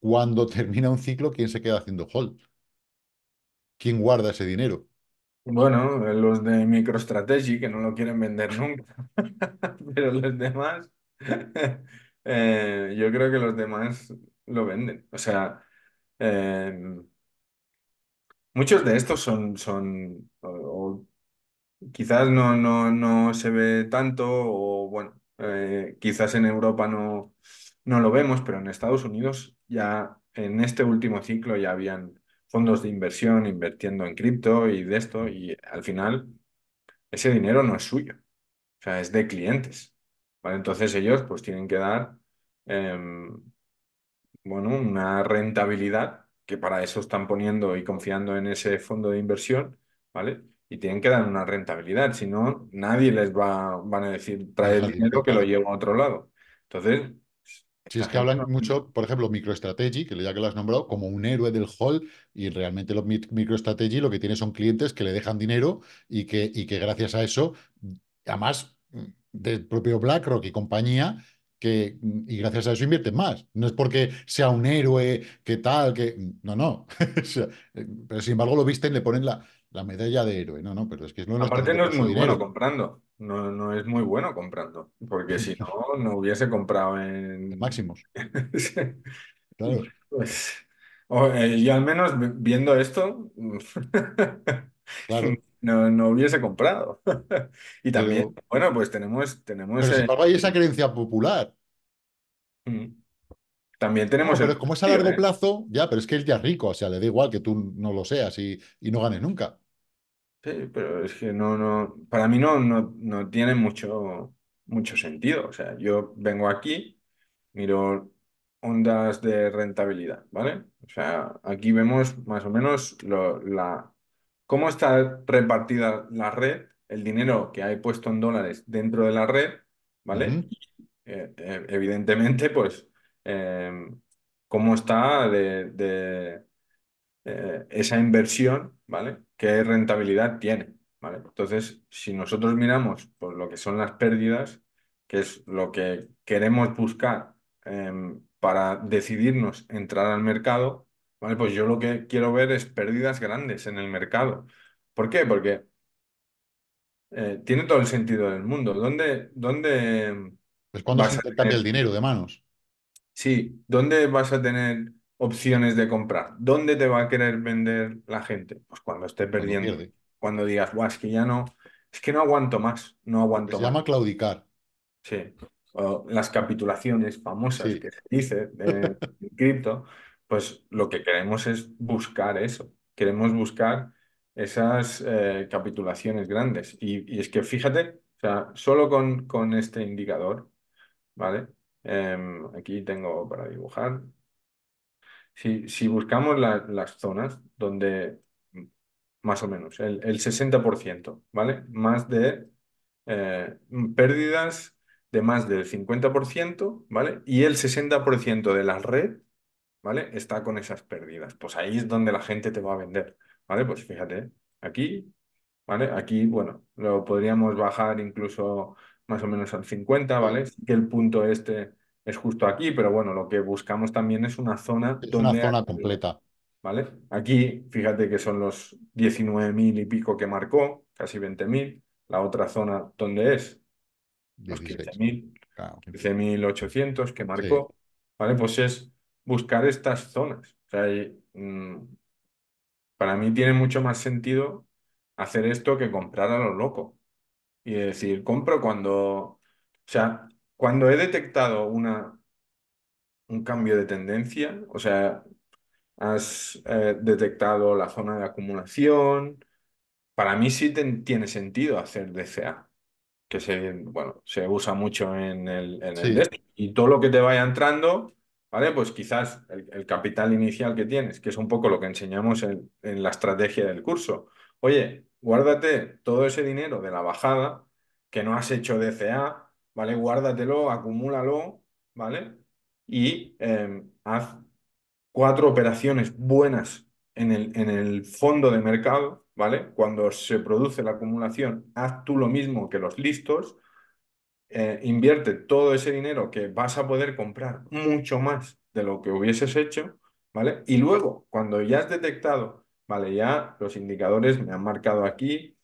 cuando termina un ciclo, ¿quién se queda haciendo hold? ¿Quién guarda ese dinero? Bueno, los de MicroStrategy, que no lo quieren vender nunca, (laughs) pero los demás, (laughs) eh, yo creo que los demás lo venden. O sea, eh, muchos de estos son, son quizás no, no, no se ve tanto, o bueno, eh, quizás en Europa no, no lo vemos, pero en Estados Unidos ya en este último ciclo ya habían fondos de inversión invirtiendo en cripto y de esto, y al final ese dinero no es suyo, o sea, es de clientes. ¿vale? Entonces ellos pues tienen que dar em, bueno, una rentabilidad que para eso están poniendo y confiando en ese fondo de inversión, ¿vale? Y tienen que dar una rentabilidad, si no, nadie les va van a decir, trae el dinero que lo llevo a otro lado. Entonces, si es que hablan mucho, por ejemplo, MicroStrategy, que ya que lo has nombrado, como un héroe del hall, y realmente los MicroStrategy lo que tiene son clientes que le dejan dinero y que, y que gracias a eso, además mm, del propio BlackRock y compañía, que, mm, y gracias a eso invierten más. No es porque sea un héroe, que tal, que... Mm, no, no. (laughs) Eh, pero sin embargo lo visten, le ponen la, medalla de héroe. No, no, pero es que no... Aparte no es muy bueno comprando no, no es muy bueno comprando, porque si (laughs) no, no hubiese comprado en... máximos. (laughs) claro. Pues, eh, y al menos viendo esto, (laughs) no, hubiese comprado. y también, bueno, pues tenemos... tenemos esa creencia popular. Mm. También tenemos. pero como es a largo ¿eh? plazo, ya, pero es que él ya rico, o sea, le da igual que tú no lo seas y, y no ganes nunca. Sí, pero es que no, no, para mí no, no, tiene mucho, mucho sentido. O sea, yo vengo aquí, miro ondas de rentabilidad, ¿vale? O sea, aquí vemos más o menos la, cómo está repartida la red, el dinero que hay puesto en dólares dentro de la red, ¿vale? Eh, eh, evidentemente, pues, eh, cómo está de, esa inversión, ¿vale? qué rentabilidad tiene. ¿vale? Entonces, si nosotros miramos por lo que son las pérdidas, que es lo que queremos buscar em, para decidirnos entrar al mercado, ¿vale? pues yo lo que quiero ver es pérdidas grandes en el mercado. ¿Por qué? Porque eh, tiene todo el sentido del mundo. ¿Dónde, dónde Es pues, cuando se a tener... el dinero de manos? Sí, ¿dónde vas a tener opciones de comprar. ¿Dónde te va a querer vender la gente? Pues cuando esté perdiendo. Cuando, digas, Buah, es que ya no, es que no aguanto más, no aguanto. Se llama claudicar. Sí. las capitulaciones famosas que se dice (laughs) de, cripto, pues lo que queremos es buscar eso. Queremos buscar esas eh, capitulaciones grandes. Y, es que fíjate, o sea, solo con, con este indicador, ¿vale? Em, aquí tengo para dibujar, si, buscamos las zonas donde más o menos el, 60%, ¿vale? Más de eh, pérdidas de más del 50%, ¿vale? Y el 60% de la red, ¿vale? Está con esas pérdidas. Pues ahí es donde la gente te va a vender, ¿vale? Pues fíjate, aquí, ¿vale? Aquí, bueno, lo podríamos bajar incluso más o menos al 50, ¿vale? que el punto este es justo aquí, pero bueno, lo que buscamos también es una zona es Una zona completa. ¿Vale? Aquí, fíjate que son los 19.000 y pico que marcó, casi 20.000. La otra zona, ¿dónde es? Los 15.000, claro. 15.800 que marcó. ¿Vale? Pues es buscar estas zonas. O sea, mm, para mí tiene mucho más sentido hacer esto que comprar a lo loco. Y decir, compro cuando... O sea, cuando he detectado una, un cambio de tendencia, o sea, has eh, detectado la zona de acumulación, para mí sí tiene sentido hacer DCA, que se, bueno, se usa mucho en el, en Y todo lo que te vaya entrando, ¿vale? Pues quizás el, capital inicial que tienes, que es un poco lo que enseñamos en, en la estrategia del curso. Oye, guárdate todo ese dinero de la bajada que no has hecho DCA Guárdatelo, acumúlalo, ¿vale? Y em, haz cuatro operaciones buenas en el, en el fondo de mercado, ¿vale? Cuando se produce la acumulación, haz tú lo mismo que los listos, eh, invierte todo ese dinero que vas a poder comprar mucho más de lo que hubieses hecho, ¿vale? Y luego, cuando ya has detectado, ¿vale? Ya los indicadores me han marcado aquí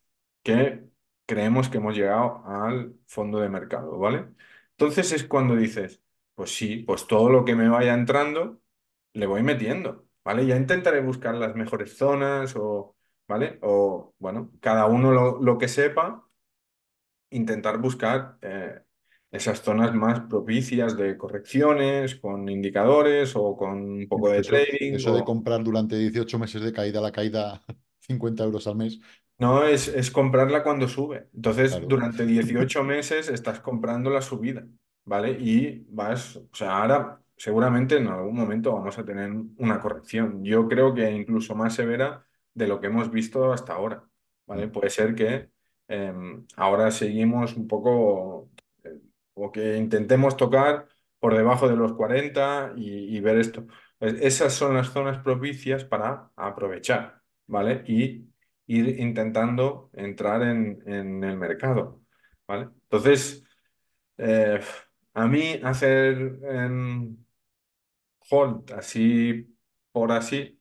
que creemos que hemos llegado al fondo de mercado, ¿vale? Entonces es cuando dices, pues sí, pues todo lo que me vaya entrando, le voy metiendo, ¿vale? Ya intentaré buscar las mejores zonas o, ¿vale? O, bueno, cada uno lo, que sepa, intentar buscar eh, esas zonas más propicias de correcciones, con indicadores o con un poco de trading. Eso de comprar durante 18 meses de caída la caída 50 euros al mes, no, es, comprarla cuando sube. Entonces, durante 18 meses estás comprando la subida, ¿vale? Y vas, o sea, ahora seguramente en algún momento vamos a tener una corrección. Yo creo que incluso más severa de lo que hemos visto hasta ahora, ¿vale? Mm. Puede ser que em, ahora seguimos un poco, eh, o que intentemos tocar por debajo de los 40 y, ver esto. Esas son las zonas propicias para aprovechar, ¿vale? Y ir intentando entrar en, el mercado, ¿vale? Entonces, eh, a mí hacer hold así por así,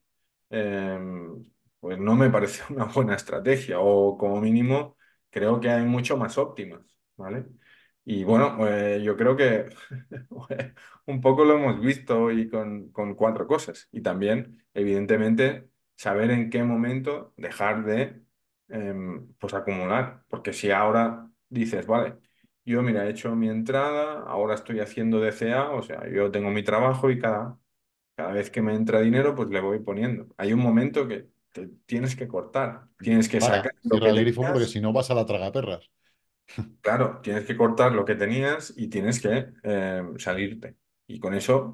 em, pues no me (laughs) parece una buena estrategia o como mínimo creo que hay mucho más óptimas, ¿vale? Y bueno, eh, yo creo que (laughs) un poco lo hemos visto hoy con, con cuatro cosas. Y también, evidentemente, saber en qué momento dejar de em, pues acumular. Porque si ahora dices, vale, yo mira, he hecho mi entrada, ahora estoy haciendo DCA, o sea, yo tengo mi trabajo y cada, cada vez que me entra dinero, pues le voy poniendo. Hay un momento que tienes que cortar, tienes que sacar lo que porque si no vas a la tragaperras. (laughs) Claro, tienes que cortar lo que tenías y tienes que eh, salirte. Y con eso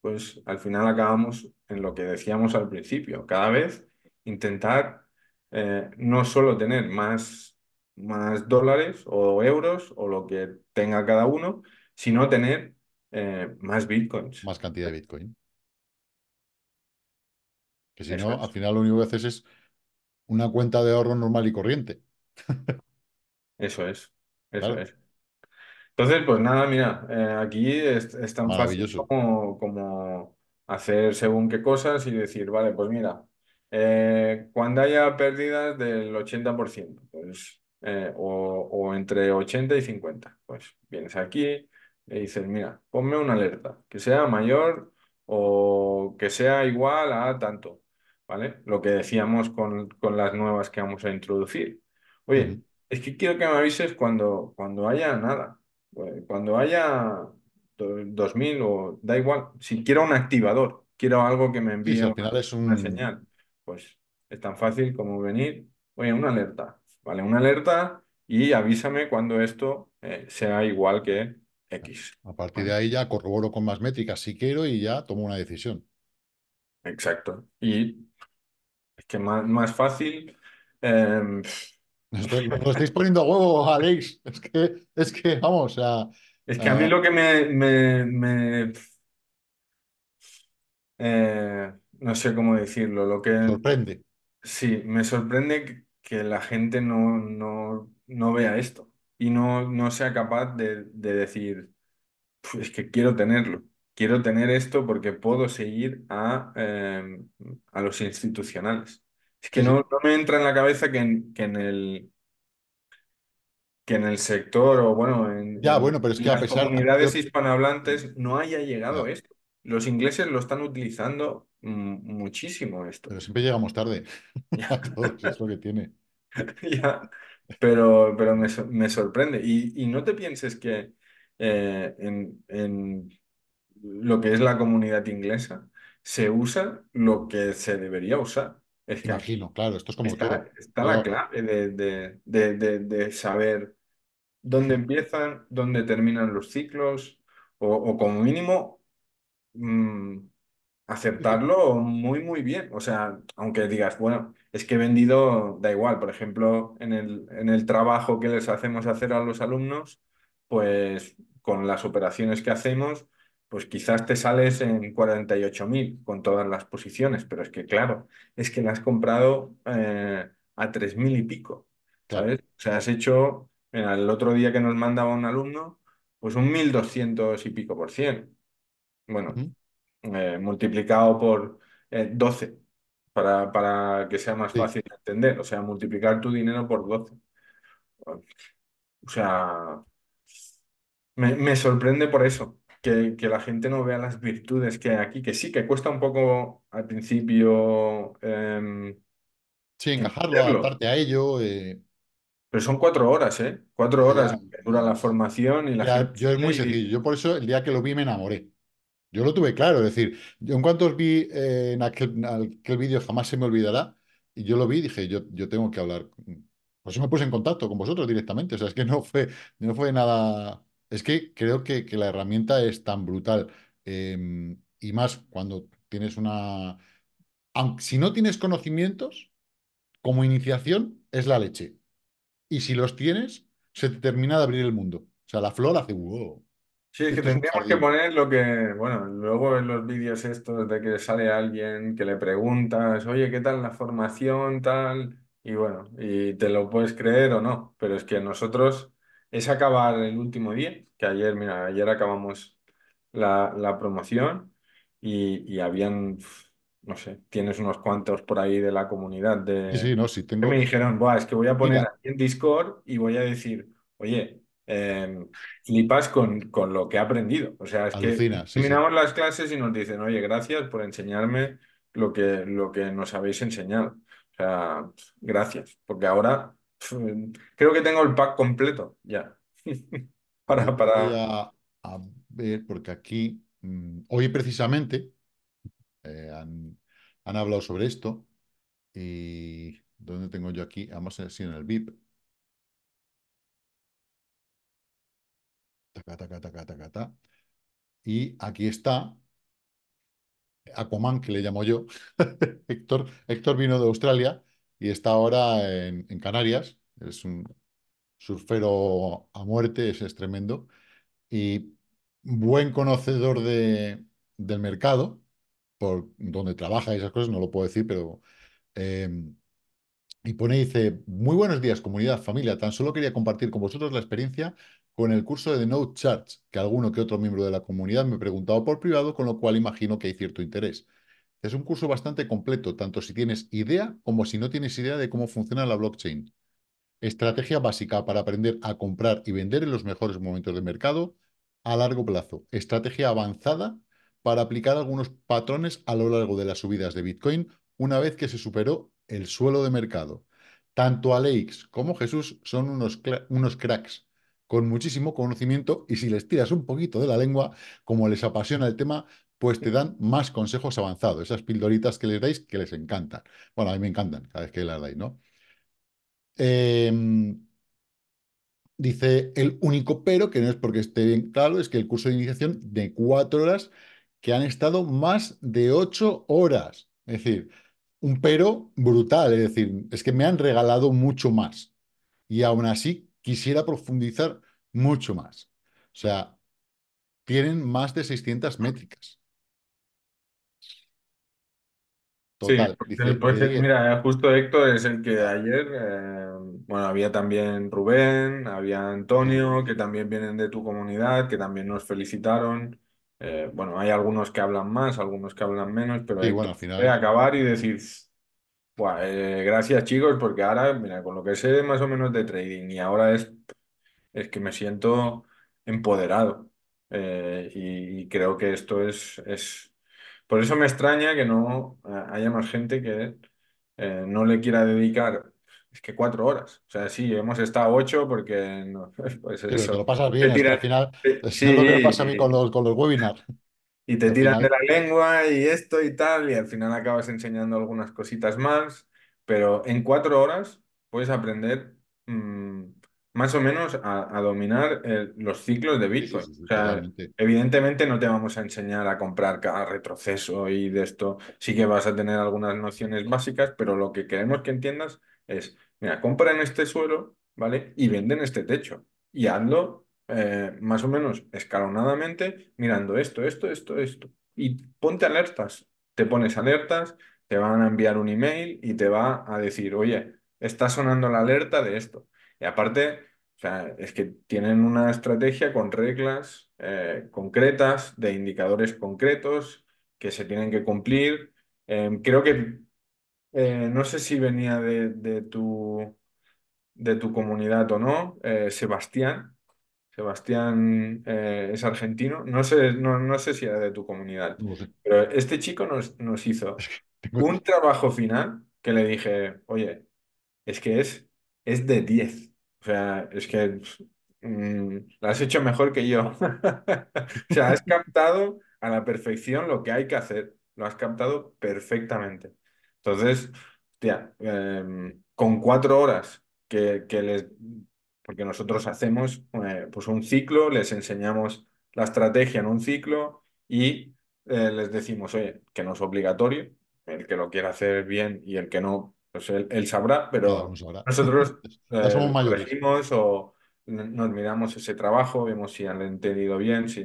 pues al final acabamos en lo que decíamos al principio, cada vez intentar eh, no solo tener más, más dólares o euros o lo que tenga cada uno, sino tener eh, más bitcoins. Más cantidad de bitcoin. Que si no, al final lo único que haces es una cuenta de ahorro normal y corriente. (laughs) Eso es. Eso es. Entonces, pues nada, mira, eh, aquí es, tan fácil como, hacer según qué cosas y decir, vale, pues mira, eh, cuando haya pérdidas del 80%, pues, eh, o, entre 80 y 50, pues vienes aquí y dices, mira, ponme una alerta, que sea mayor o que sea igual a tanto, ¿vale? Lo que decíamos con, las nuevas que vamos a introducir. Oye, es que quiero que me avises cuando, cuando haya nada. Pues, cuando haya 2000 o da igual, si quiero un activador, quiero algo que me envíe una señal, pues es tan fácil como venir, oye, una alerta, ¿vale? Una alerta y avísame cuando esto eh, sea igual que X. A partir de ahí ya corroboro con más métricas si quiero y ya tomo una decisión. Exacto. Y es que más, fácil, em, nos, estáis poniendo huevo, Alex. Es que, vamos, a, Es que a mí eh, lo que me... Eh, no sé cómo decirlo, lo que... Sorprende. Sí, me sorprende que, la gente no, vea esto y no, sea capaz de, decir, es que quiero tenerlo, quiero tener esto porque puedo seguir a eh, los institucionales. Es que no, me entra en la cabeza que en, el, que en el sector o bueno, en, Ya, bueno, pero que las comunidades hispanohablantes no haya llegado esto. Los ingleses lo están utilizando muchísimo esto. Pero siempre llegamos tarde (laughs) Ya, (laughs) que tiene. (laughs) Pero, pero me, sorprende. Y, no te pienses que eh, en lo que es la comunidad inglesa se usa lo que se debería usar. Es claro, esto es como está, la clave de, saber dónde empiezan, dónde terminan los ciclos, o, como mínimo mm, aceptarlo muy, muy bien. O sea, aunque digas, bueno, es que he vendido, da igual, por ejemplo, en el, en el trabajo que les hacemos hacer a los alumnos, pues con las operaciones que hacemos, pues quizás te sales en 48.000 con todas las posiciones, pero es que claro, es que la has comprado eh, a 3.000 y pico, ¿sabes? O sea, has hecho, el otro día que nos mandaba un alumno, pues un 1.200 y pico por cien. Bueno, eh, multiplicado por 12, eh, para, para, que sea más fácil de entender, o sea, multiplicar tu dinero por 12. O sea, me sorprende por eso que, que, la gente no vea las virtudes que hay aquí, que sí, que cuesta un poco al principio. Em, sí, encajarlo, adaptarte a ello. Eh. Pero son cuatro horas, ¿eh? Cuatro horas dura la formación y la gente. Yo es muy sencillo. Yo por eso el día que lo vi me enamoré. Yo lo tuve claro, es decir, yo en cuanto os vi eh, en aquel, aquel vídeo jamás se me olvidará, y yo lo vi y dije, yo, yo tengo que hablar. Por eso me puse en contacto con vosotros directamente, o sea, es que no fue, no fue nada es que creo que, la herramienta es tan brutal. Em, y más cuando tienes una... si no tienes conocimientos, como iniciación es la leche. Y si los tienes, se te termina de abrir el mundo. O sea, la flor hace... Wow. Sí, es que tendríamos que poner lo que, bueno, luego en los vídeos estos de que sale alguien que le preguntas, oye, ¿qué tal la formación, tal? Y bueno, y te lo puedes creer o no, pero es que nosotros es acabar el último día, que ayer, mira, ayer acabamos la, promoción y, habían, no sé, tienes unos cuantos por ahí de la comunidad de... Sí, no, sí que me dijeron, es que voy a poner en Discord y voy a decir, oye, em, Lipas con, con lo que he aprendido. O sea, es que terminamos las clases y nos dicen, oye, gracias por enseñarme lo que, lo que nos habéis enseñado. O sea, gracias, porque ahora (laughs) Creo que tengo el pack completo ya. (laughs) Para, Voy a, ver, porque aquí, mm, hoy precisamente, eh, han, han hablado sobre esto. ¿Y dónde tengo yo aquí? Ah, vamos a ver si en el VIP. Y aquí está Aquaman, que le llamo yo. (laughs) Héctor, Héctor vino de Australia y está ahora en, Canarias. Es un surfero a muerte, es tremendo. Y buen conocedor del mercado, por donde trabaja y esas cosas, no lo puedo decir, pero... Em, y pone, dice, muy buenos días, comunidad, familia. Tan solo quería compartir con vosotros la experiencia con el curso de No Charge, que alguno que otro miembro de la comunidad me preguntaba por privado, con lo cual imagino que hay cierto interés. Es un curso bastante completo, tanto si tienes idea como si no tienes idea de cómo funciona la blockchain. Estrategia básica para aprender a comprar y vender en los mejores momentos de mercado a largo plazo. Estrategia avanzada para aplicar algunos patrones a lo largo de las subidas de Bitcoin una vez que se superó el suelo de mercado. Tanto Alex como Jesús son unos, unos cracks con muchísimo conocimiento y si les tiras un poquito de la lengua, como les apasiona el tema, pues te dan más consejos avanzados, esas pildoritas que les dais que les encantan. Bueno, a mí me encantan cada vez que las dais, ¿no? Em, dice, el único pero, que no es porque esté bien claro, es que el curso de iniciación de cuatro horas, que han estado más de ocho horas. Es decir, un pero brutal, es decir, es que me han regalado mucho más. Y aún así quisiera profundizar mucho más. O sea, tienen más de 600 métricas. Sí, pues, mira, justo Héctor es el que ayer, eh, bueno, había también Rubén, había Antonio, que también vienen de tu comunidad, que también nos felicitaron. Eh, bueno, hay algunos que hablan más, algunos que hablan menos, pero sí, bueno, acabar y decir, eh, gracias chicos, porque ahora, mira, con lo que sé más o menos de trading y ahora es, es que me siento empoderado y, y creo que esto es, es por eso me extraña que no eh, haya más gente que eh, no le quiera dedicar es que cuatro horas. O sea, sí, hemos estado ocho porque no, (laughs) pues lo pasas bien, al final es lo que me pasa a mí con los, webinars. Y te tiras de la lengua y esto y tal, y al final acabas enseñando algunas cositas más, pero en cuatro horas puedes aprender mm, más o menos a, dominar los ciclos de Bitcoin. o sea, evidentemente no te vamos a enseñar a comprar cada retroceso y de esto sí que vas a tener algunas nociones básicas, pero lo que queremos que entiendas es, mira, compra en este suelo, ¿vale? Y vende en este techo. Y hazlo eh, más o menos escalonadamente mirando esto, esto, esto, esto. Y ponte alertas. Te pones alertas, te van a enviar un email y te va a decir, oye, está sonando la alerta de esto y aparte, sea, es que tienen una estrategia con reglas eh, concretas, de indicadores concretos que se tienen que cumplir. Em, creo que, eh, no sé si venía de, tu, de tu comunidad o no, eh, Sebastián. Sebastián es argentino, no sé, no, sé si era de tu comunidad, pero este chico nos, hizo un trabajo final que le dije, oye, es que es, es de 10. O sea, es que mm, lo has hecho mejor que yo. (laughs) O sea, has captado a la perfección lo que hay que hacer. Lo has captado perfectamente. Entonces, em, con cuatro horas que, les... Porque nosotros hacemos eh, pues un ciclo, les enseñamos la estrategia en un ciclo y eh, les decimos, oye, que no es obligatorio, el que lo quiera hacer bien y el que no, pues él, sabrá, pero nosotros (laughs) eh, o nos miramos ese trabajo, vemos si han entendido bien, si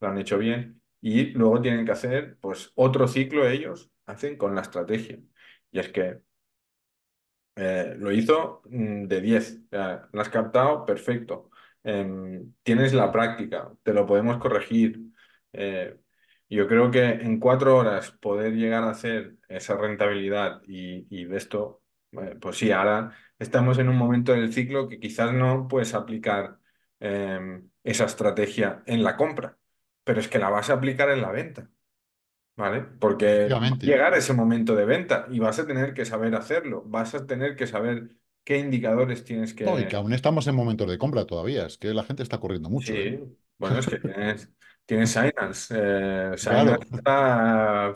lo han hecho bien, y luego tienen que hacer pues otro ciclo ellos hacen con la estrategia. Y es que eh, lo hizo mm, de 10, lo has captado, perfecto. Em, tienes la práctica, te lo podemos corregir. Eh, yo creo que en cuatro horas poder llegar a hacer esa rentabilidad y, de esto, eh, pues sí, ahora estamos en un momento del ciclo que quizás no puedes aplicar em, esa estrategia en la compra, pero es que la vas a aplicar en la venta, ¿vale? Porque llegar a ese momento de venta y vas a tener que saber hacerlo, vas a tener que saber qué indicadores tienes que... No, y que aún estamos en momentos de compra todavía, es que la gente está corriendo mucho. ¿eh? Sí, bueno, es que tienes... Tienes Eh, está,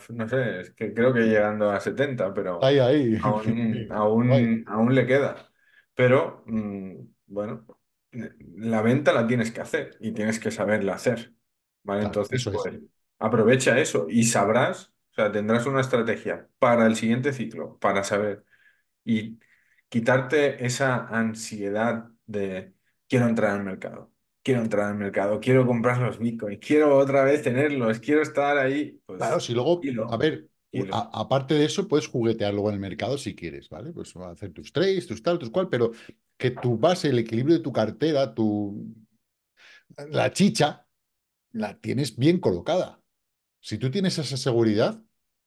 no sé, que creo que llegando a 70, pero (laughs) aún, le queda. Pero, mm, bueno, la venta la tienes que hacer y tienes que saberla hacer. ¿Vale? Entonces, pues, aprovecha eso y sabrás, o sea, tendrás una estrategia para el siguiente ciclo, para saber y quitarte esa ansiedad de quiero entrar al mercado quiero entrar al mercado, quiero comprar los bitcoins, quiero otra vez tenerlos, quiero estar ahí. Pues, claro, si luego, a ver, aparte de eso, puedes juguetear luego en el mercado si quieres, ¿vale? Pues hacer tus trades, tus tal, tus cual, pero que tu base, el equilibrio de tu cartera, tu la chicha, la tienes bien colocada. Si tú tienes esa seguridad,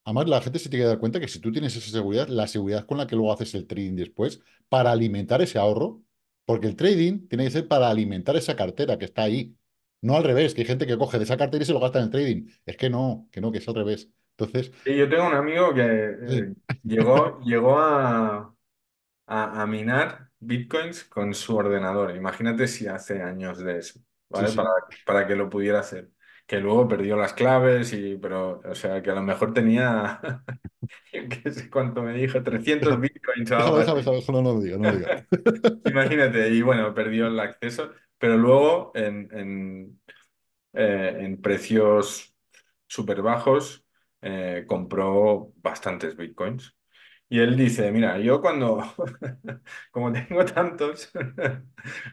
además la gente se tiene que dar cuenta que si tú tienes esa seguridad, la seguridad con la que luego haces el trading después para alimentar ese ahorro, porque el trading tiene que ser para alimentar esa cartera que está ahí. No al revés, que hay gente que coge de esa cartera y se lo gasta en el trading. Es que no, que no, que es al revés. Entonces. yo tengo un amigo que eh, llegó, llegó a, minar bitcoins con su ordenador. Imagínate si hace años de eso, ¿vale? para que lo pudiera hacer que luego perdió las claves, y, pero, o sea, que a lo mejor tenía, (laughs) qué sé cuánto me dijo, 300 bitcoins. no lo no lo (laughs) Imagínate, y bueno, perdió el acceso, pero luego en, en, eh, en precios súper bajos eh, compró bastantes bitcoins. Y él dice, mira, yo cuando, (laughs) como tengo tantos,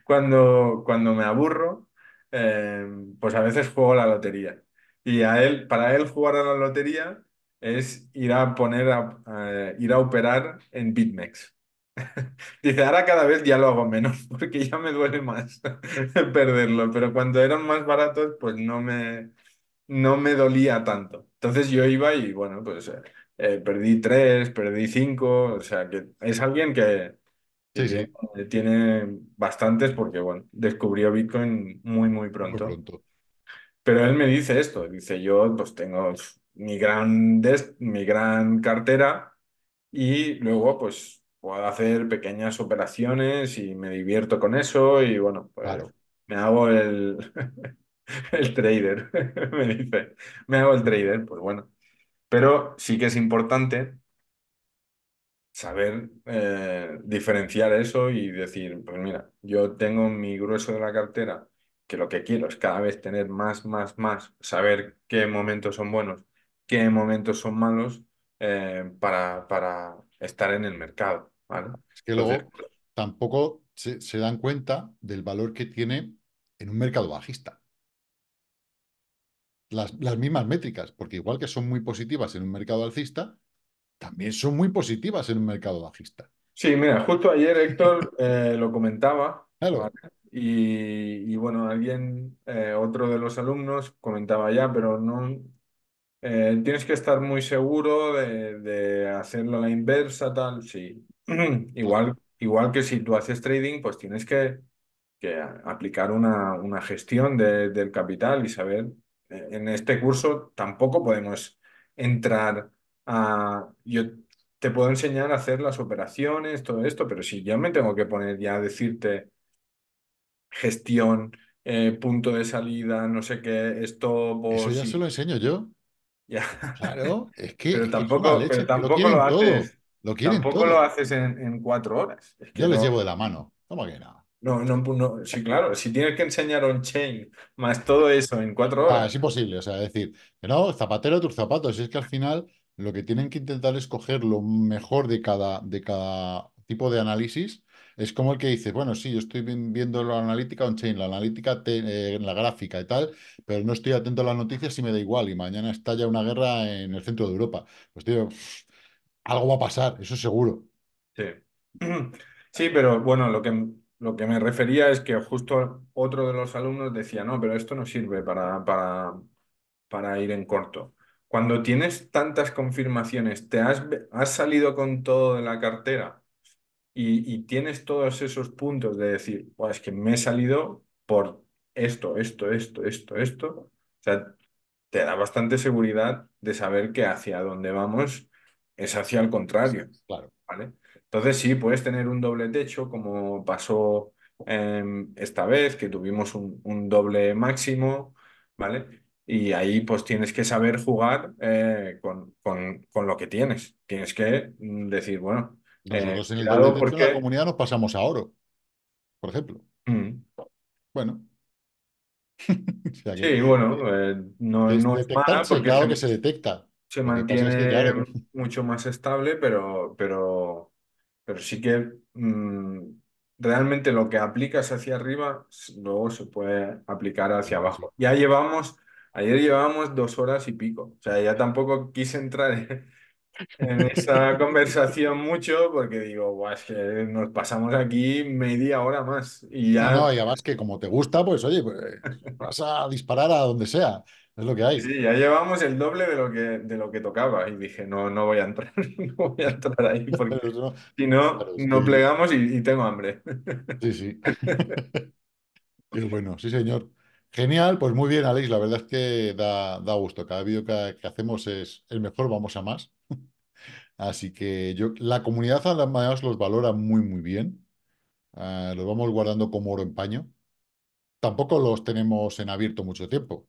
cuando, cuando me aburro, Em, pues a veces juego la lotería. Y a él, para él jugar a la lotería es ir a poner a, eh, ir a operar en BitMEX. (laughs) Dice, ahora cada vez ya lo hago menos (laughs) porque ya me duele más (laughs) perderlo, pero cuando eran más baratos pues no me, no me dolía tanto. Entonces yo iba y bueno, pues eh, eh, perdí tres, perdí cinco, o sea que es alguien que, eh, tiene bastantes porque, bueno, descubrió Bitcoin muy, muy pronto. Pero él me dice esto, dice yo pues tengo mi gran, mi gran cartera y luego pues puedo hacer pequeñas operaciones y me divierto con eso y bueno, pues, me hago el, (laughs) el trader, (laughs) me dice, me hago el trader, pues bueno. Pero sí que es importante saber eh, diferenciar eso y decir, pues mira, yo tengo mi grueso de la cartera, que lo que quiero es cada vez tener más, más, más, saber qué momentos son buenos, qué momentos son malos eh, para, para, estar en el mercado. ¿vale? Es que luego tampoco se, dan cuenta del valor que tiene en un mercado bajista. las, mismas métricas, porque igual que son muy positivas en un mercado alcista, también son muy positivas en un mercado bajista. Sí, mira, justo ayer Héctor eh, lo comentaba. Y, bueno, alguien, eh, otro de los alumnos, comentaba ya, pero no. Eh, tienes que estar muy seguro de, de hacerlo la inversa, tal. Sí. (clears throat) igual, igual que si tú haces trading, pues tienes que, aplicar una, una gestión del capital y saber. En este curso tampoco podemos entrar yo te puedo enseñar a hacer las operaciones, todo esto, pero si yo me tengo que poner ya a decirte gestión, eh, punto de salida, no sé qué, esto... Eso ya se lo enseño yo. Ya. Claro, (laughs) es que... Pero tampoco, lo, haces. tampoco lo haces en, cuatro horas. yo les llevo de la mano. ¿Cómo que nada? No, no, sí, claro, si tienes que enseñar on-chain más todo eso en cuatro ah, horas. es imposible, o sea, decir, no, zapatero tus zapatos, es que al final lo que tienen que intentar es coger lo mejor de cada, de cada tipo de análisis. Es como el que dice, bueno, sí, yo estoy viendo la analítica on-chain, la analítica eh, la gráfica y tal, pero no estoy atento a las noticias y me da igual. Y mañana estalla una guerra en el centro de Europa. Pues tío, algo va a pasar, eso es seguro. Sí. (clears throat) Sí, pero bueno, lo que, lo que me refería es que justo otro de los alumnos decía, no, pero esto no sirve para, para ir en corto cuando tienes tantas confirmaciones, te has, salido con todo de la cartera y, tienes todos esos puntos de decir, es que me he salido por esto, esto, esto, esto, esto. O sea, te da bastante seguridad de saber que hacia dónde vamos es hacia el contrario. Claro. ¿vale? Entonces sí, puedes tener un doble techo, como pasó em, esta vez, que tuvimos un, un, doble máximo, ¿vale? y ahí pues tienes que saber jugar eh, con, con, con, lo que tienes. Tienes que mm, decir, bueno, eh, nosotros en el porque... la comunidad nos pasamos a oro, por ejemplo. Mm. Bueno. (laughs) sí, bueno, eh, no, es, no porque claro que se detecta. Se mantiene (laughs) mucho más estable, pero, pero, pero sí que mm, realmente lo que aplicas hacia arriba luego se puede aplicar hacia abajo. Ya llevamos Ayer llevábamos dos horas y pico. O sea, ya tampoco quise entrar (laughs) en, esa conversación mucho porque digo, guau, es que nos pasamos aquí media hora más. Y ya... No, y además que como te gusta, pues oye, pues, vas a disparar a donde sea. Es lo que hay. Sí, ya llevamos el doble de lo que, de lo que tocaba y dije, no, no voy a entrar, (laughs) no voy a entrar ahí (laughs) porque si no, no plegamos y, tengo hambre. Sí, sí. y bueno, sí, señor. Genial, pues muy bien, Alex. La verdad es que da, gusto. Cada vídeo que, hacemos es el mejor, vamos a más. (laughs) Así que yo, la comunidad además los valora muy, muy bien. Ah, los vamos guardando como oro en paño. Tampoco los tenemos en abierto mucho tiempo.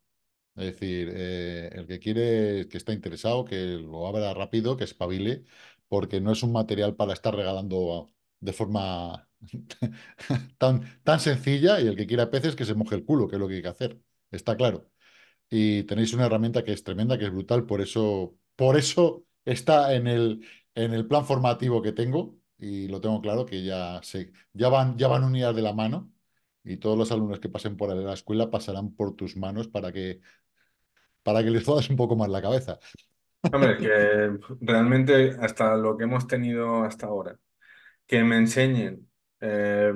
Es decir, eh, el que quiere, que está interesado, que lo abra rápido, que espabile, porque no es un material para estar regalando de forma (laughs) tan, tan sencilla y el que quiera peces que se moje el culo, que es lo que hay que hacer, está claro. Y tenéis una herramienta que es tremenda, que es brutal, por eso, por eso está en el, en el plan formativo que tengo y lo tengo claro que ya, se, ya, van, ya van unidas de la mano y todos los alumnos que pasen por la escuela pasarán por tus manos para que, para que les jodas un poco más la cabeza. Hombre, que (laughs) realmente hasta lo que hemos tenido hasta ahora, que me enseñen eh,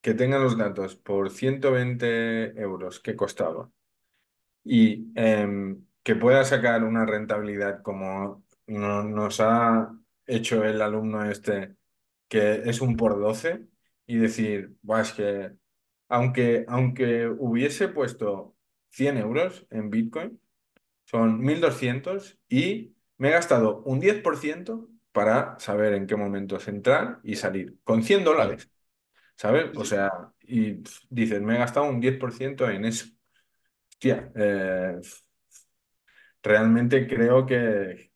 que tenga los datos por 120 euros que costaba y em, que pueda sacar una rentabilidad como nos ha hecho el alumno este, que es un por 12, y decir, es que aunque, aunque hubiese puesto 100 euros en Bitcoin, son 1200 y me he gastado un 10% para saber en qué momentos entrar y salir, con 100 dólares, ¿sabes? O sea, y dices, me he gastado un 10% en eso. Tía, eh, realmente creo que,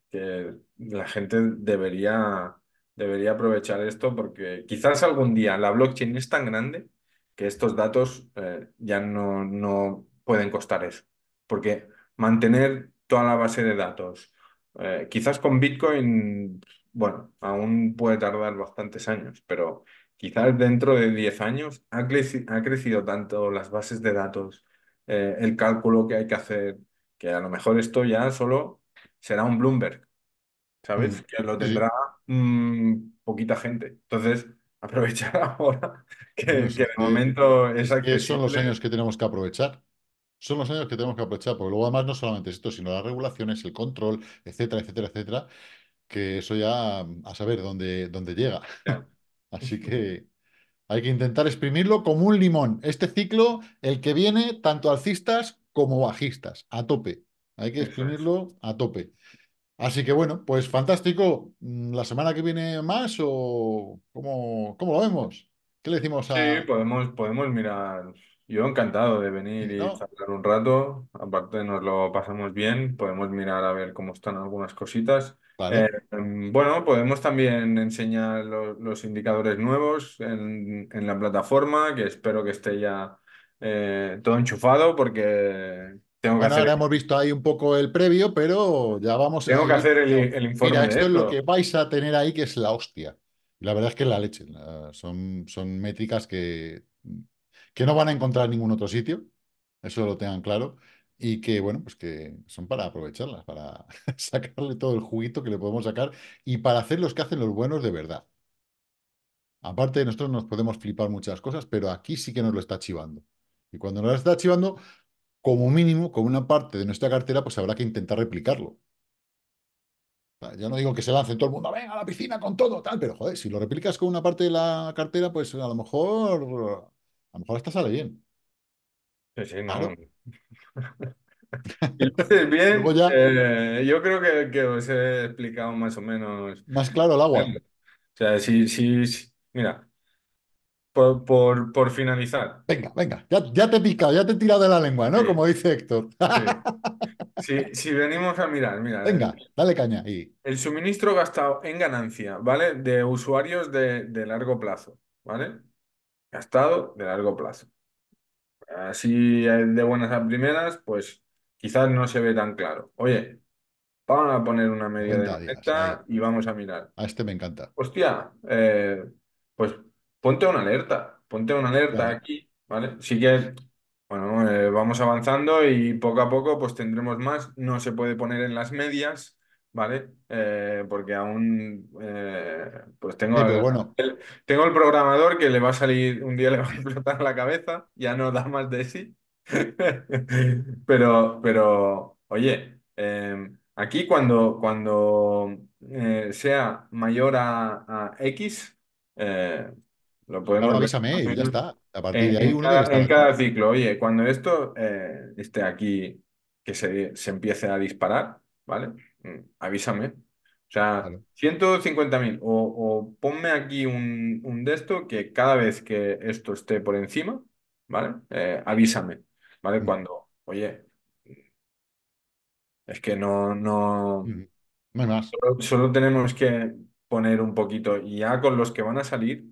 la gente debería, debería aprovechar esto porque quizás algún día la blockchain es tan grande que estos datos eh, ya no, pueden costar eso. Porque mantener toda la base de datos, eh, quizás con Bitcoin bueno, aún puede tardar bastantes años, pero quizás dentro de 10 años ha, crecido tanto las bases de datos, eh, el cálculo que hay que hacer, que a lo mejor esto ya solo será un Bloomberg, ¿sabes? Mm, que lo tendrá mm, poquita gente. Entonces, (laughs) aprovechar ahora que, de momento es aquí. Son los años que tenemos que aprovechar. Son los años que tenemos que aprovechar, porque luego además no solamente esto, sino las regulaciones, el control, etcétera, etcétera, etcétera que eso ya a saber dónde, dónde llega. Así que hay que intentar exprimirlo como un limón. Este ciclo, el que viene, tanto alcistas como bajistas, a tope. Hay que exprimirlo a tope. Así que bueno, pues fantástico. Mm, ¿La semana que viene más o cómo, cómo lo vemos? ¿Qué le decimos a...? Sí, podemos, podemos mirar. Yo encantado de venir y charlar un rato. Aparte nos lo pasamos bien. Podemos mirar a ver cómo están algunas cositas. Eh, bueno, podemos también enseñar los indicadores nuevos en, la plataforma, que espero que esté ya eh, todo enchufado porque tengo que hemos visto ahí un poco el previo, pero ya vamos tengo que hacer el, informe esto es lo que vais a tener ahí, que es la hostia. La verdad es que es la leche. Son, son métricas que, que no van a encontrar en ningún otro sitio. Eso lo tengan claro y que, bueno, pues que son para aprovecharlas, para (laughs) sacarle todo el juguito que le podemos sacar y para hacer los que hacen los buenos de verdad. Aparte, nosotros nos podemos flipar muchas cosas, pero aquí sí que nos lo está chivando. Y cuando nos lo está chivando, como mínimo, con una parte de nuestra cartera, pues habrá que intentar replicarlo. yo no digo que se lance todo el mundo, venga a la piscina con todo, tal, pero joder, si lo replicas con una parte de la cartera, pues a lo mejor, a lo mejor hasta sale bien. Sí, sí, no. Claro. (laughs) bien, eh, yo creo que, os he explicado más o menos. Más claro el agua. O sea, si, mira, por, por, finalizar. Venga, venga, ya, te he picado, ya te he tirado de la lengua, ¿no? Como dice Héctor. (laughs) si, venimos a mirar, mira. Eh. Venga, dale caña. Y... El suministro gastado en ganancia, ¿vale? De usuarios de, de largo plazo, ¿vale? Gastado de largo plazo así eh, de buenas a primeras, pues quizás no se ve tan claro. Oye, vamos a poner una media de y vamos a mirar. A este me encanta. Hostia, eh, pues ponte una alerta, ponte una alerta aquí, ¿vale? Si que, bueno, eh, vamos avanzando y poco a poco pues tendremos más. No se puede poner en las medias, ¿vale? Eh, porque aún, eh, pues tengo, tengo el programador que le va a salir, un día le (laughs) va a explotar la cabeza, ya no da más de sí. (laughs) pero, pero, oye, em, aquí cuando, cuando eh, sea mayor a, X, lo podemos... ya está. A partir de ahí cada, en cada ciclo, oye, cuando esto esté aquí, que se, se empiece a disparar, ¿vale? avísame. O sea, 150.000 o, ponme aquí un, un de esto que cada vez que esto esté por encima, ¿vale? Eh, avísame, ¿vale? Mm. Cuando, oye, es que no, no, mm. solo, tenemos que poner un poquito ya con los que van a salir,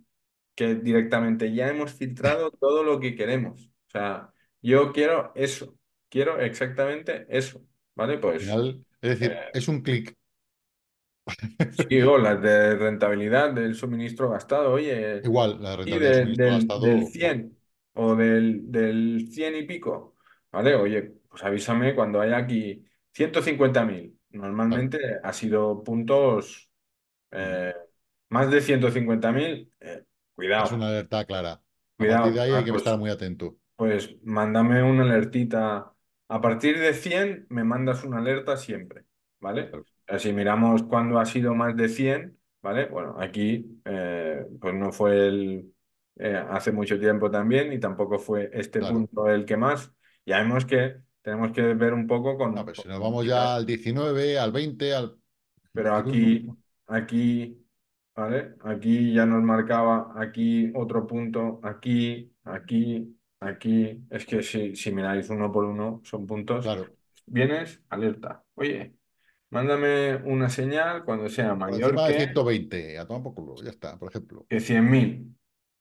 que directamente ya hemos filtrado (laughs) todo lo que queremos. O sea, yo quiero eso, quiero exactamente eso, ¿vale? Pues es decir, eh, es un clic. Sí, (laughs) o la de rentabilidad del suministro gastado, oye. Igual, la de rentabilidad del, suministro del, 100 o del, del 100 y pico, ¿vale? Oye, pues avísame cuando haya aquí 150.000. Normalmente ha sido puntos mm. eh, más de 150.000. Eh, cuidado. Es una alerta clara. Cuidado. de ahí hay ah, que pues estar muy atento. Pues mándame una alertita a partir de 100 me mandas una alerta siempre, ¿vale? Eh, si miramos cuándo ha sido más de 100, ¿vale? Bueno, aquí eh, pues no fue el eh, hace mucho tiempo también y tampoco fue este punto el que más. Ya vemos que tenemos que ver un poco con... No, pero si nos vamos ya al 19, al 20, al... Pero aquí, aquí, ¿vale? Aquí ya nos marcaba, aquí otro punto, aquí, aquí, Aquí es que si, miráis uno por uno, son puntos. Vienes, alerta. Oye, mándame una señal cuando sea mayor que... 120, a tomar por ya está, por ejemplo. Que 100.000,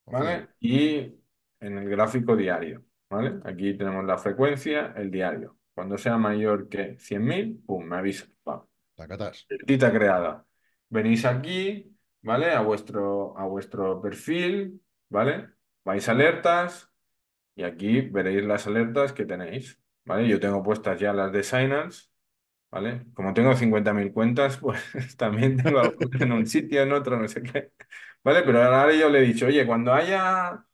¿vale? Y en el gráfico diario, ¿vale? Aquí tenemos la frecuencia, el diario. Cuando sea mayor que 100.000, pum, me avisa. Tita creada. Venís aquí, ¿vale? A vuestro, a vuestro perfil, ¿vale? Vais alertas, y aquí veréis las alertas que tenéis, ¿vale? Yo tengo puestas ya las de ¿vale? Como tengo 50.000 cuentas, (laughs) pues también tengo en un sitio, en otro, no sé qué, ¿vale? Pero ahora yo le he dicho, oye, cuando haya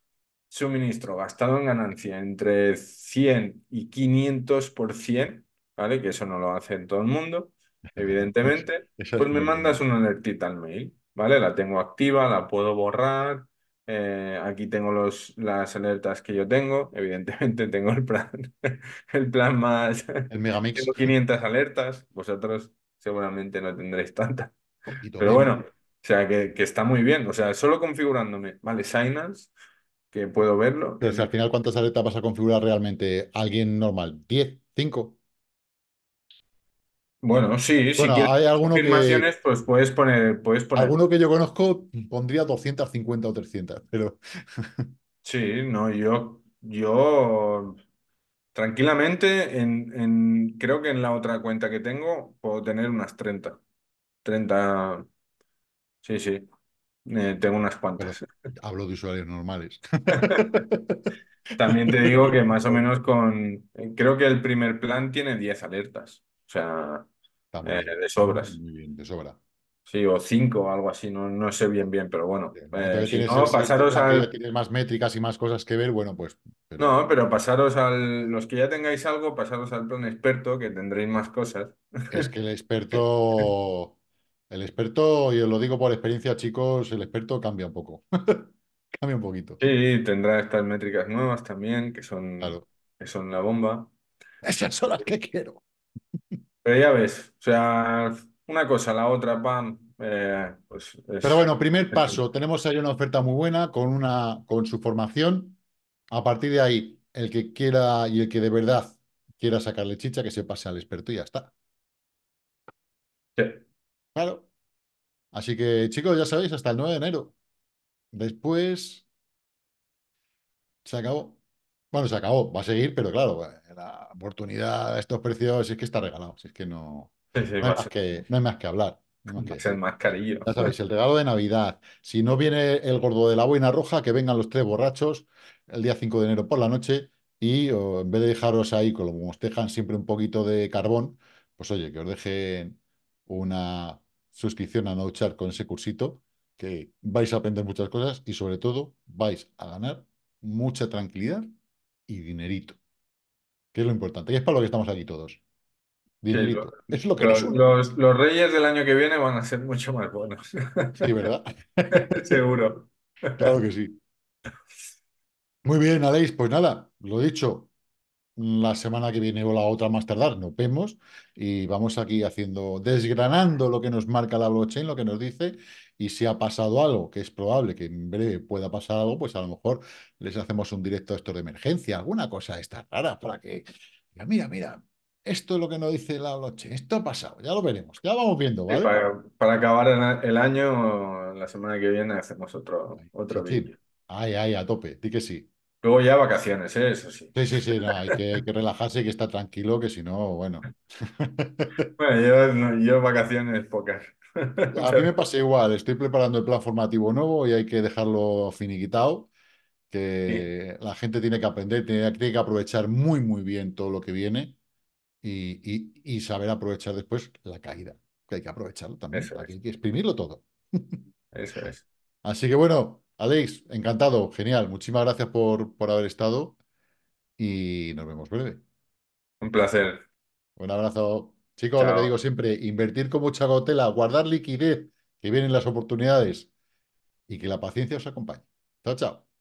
suministro gastado en ganancia entre 100 y 500%, ¿vale? Que eso no lo hace en todo el mundo, (laughs) evidentemente, pues me mandas una alertita al mail, ¿vale? La tengo activa, la puedo borrar, eh, aquí tengo los, las alertas que yo tengo. (laughs) Evidentemente tengo el plan, (laughs) el plan más... El Megamix. 500 alertas. Vosotros seguramente no tendréis tantas. Pero bueno, o sea, que, que, está muy bien. O sea, solo configurándome, vale, Signals, que puedo verlo. Pero si al final, ¿cuántas alertas vas a configurar realmente? ¿Alguien normal? ¿10? ¿5? Bueno, sí, si hay alguno que pues puedes poner, puedes poner. Alguno que yo conozco pondría 250 o 300, pero. (laughs) sí, no, yo, yo tranquilamente, en, creo que en la otra cuenta que tengo puedo tener unas 30. 30. Sí, sí. Eh, tengo unas cuantas. hablo de usuarios normales. (laughs) También te digo que más o menos con. Creo que el primer plan tiene 10 alertas. O sea, eh, de sobras. Muy bien, de sobra. Sí, o cinco, algo así, no, no sé bien bien, pero bueno. Eh, si no, pasaros al... más métricas y más cosas que ver, bueno, pues... No, pero pasaros al... Los que ya tengáis algo, pasaros al plan experto, que tendréis más cosas. Es que el (laughs) experto... El experto, y os lo digo por experiencia, chicos, el experto cambia un poco. (laughs) cambia un poquito. Sí, tendrá estas métricas nuevas también, que son, que son la bomba. Esas son las que quiero. Pero ya ves, o sea, una cosa, la otra, pan eh, pues Pero bueno, primer paso, tenemos ahí una oferta muy buena con una con su formación. A partir de ahí, el que quiera y el que de verdad quiera sacarle chicha, que se pase al experto y ya está. Sí. Claro. Así que, chicos, ya sabéis, hasta el 9 de enero. Después se acabó. Bueno, se acabó, va a seguir, pero claro, eh, la oportunidad a estos precios es que está regalado, es que no, hay más que, no, hay más que, hablar. Es el más Ya sabéis, el regalo de Navidad. Si no viene el gordo de la buena roja, que vengan los tres borrachos el día 5 de enero por la noche y en vez de dejaros ahí, como os dejan siempre un poquito de carbón, pues oye, que os dejen una suscripción a NoChart con ese cursito, que vais a aprender muchas cosas y sobre todo vais a ganar mucha tranquilidad y dinerito. Que es lo importante, y es para lo que estamos aquí todos. Dinerito. es lo que los, reyes del año que viene van a ser mucho más buenos. Sí, ¿verdad? (laughs) Seguro. Claro que sí. Muy bien, Aleix, pues nada, lo dicho, la semana que viene o la otra más tardar, nos vemos y vamos aquí haciendo, desgranando lo que nos marca la blockchain, lo que nos dice, y si ha pasado algo, que es probable que en breve pueda pasar algo, pues a lo mejor les hacemos un directo a esto de emergencia, alguna cosa esta rara para que, mira, mira, mira, esto es lo que nos dice la blockchain, esto ha pasado, ya lo veremos, ya vamos viendo, ¿vale? para, acabar el año, la semana que viene hacemos otro, otro sí, Ay, ay, a tope, di que sí. Luego ya vacaciones, ¿eh? eso sí. Sí, sí, sí, no, hay, que, relajarse y que está tranquilo, que si no, bueno. (laughs) Bueno, yo, vacaciones pocas. A mí me pasa igual, estoy preparando el plan formativo nuevo y hay que dejarlo finiquitado, que la gente tiene que aprender, tiene, que aprovechar muy, muy bien todo lo que viene y, y, y saber aprovechar después la caída, que hay que aprovecharlo también, hay que exprimirlo todo. Eso es. (laughs) Así que bueno, Alex, encantado, genial. Muchísimas gracias por, por haber estado y nos vemos breve. Un placer. Un abrazo. Chicos, lo que digo siempre, invertir con mucha gotela, guardar liquidez, que vienen las oportunidades y que la paciencia os acompañe. Chao, chao.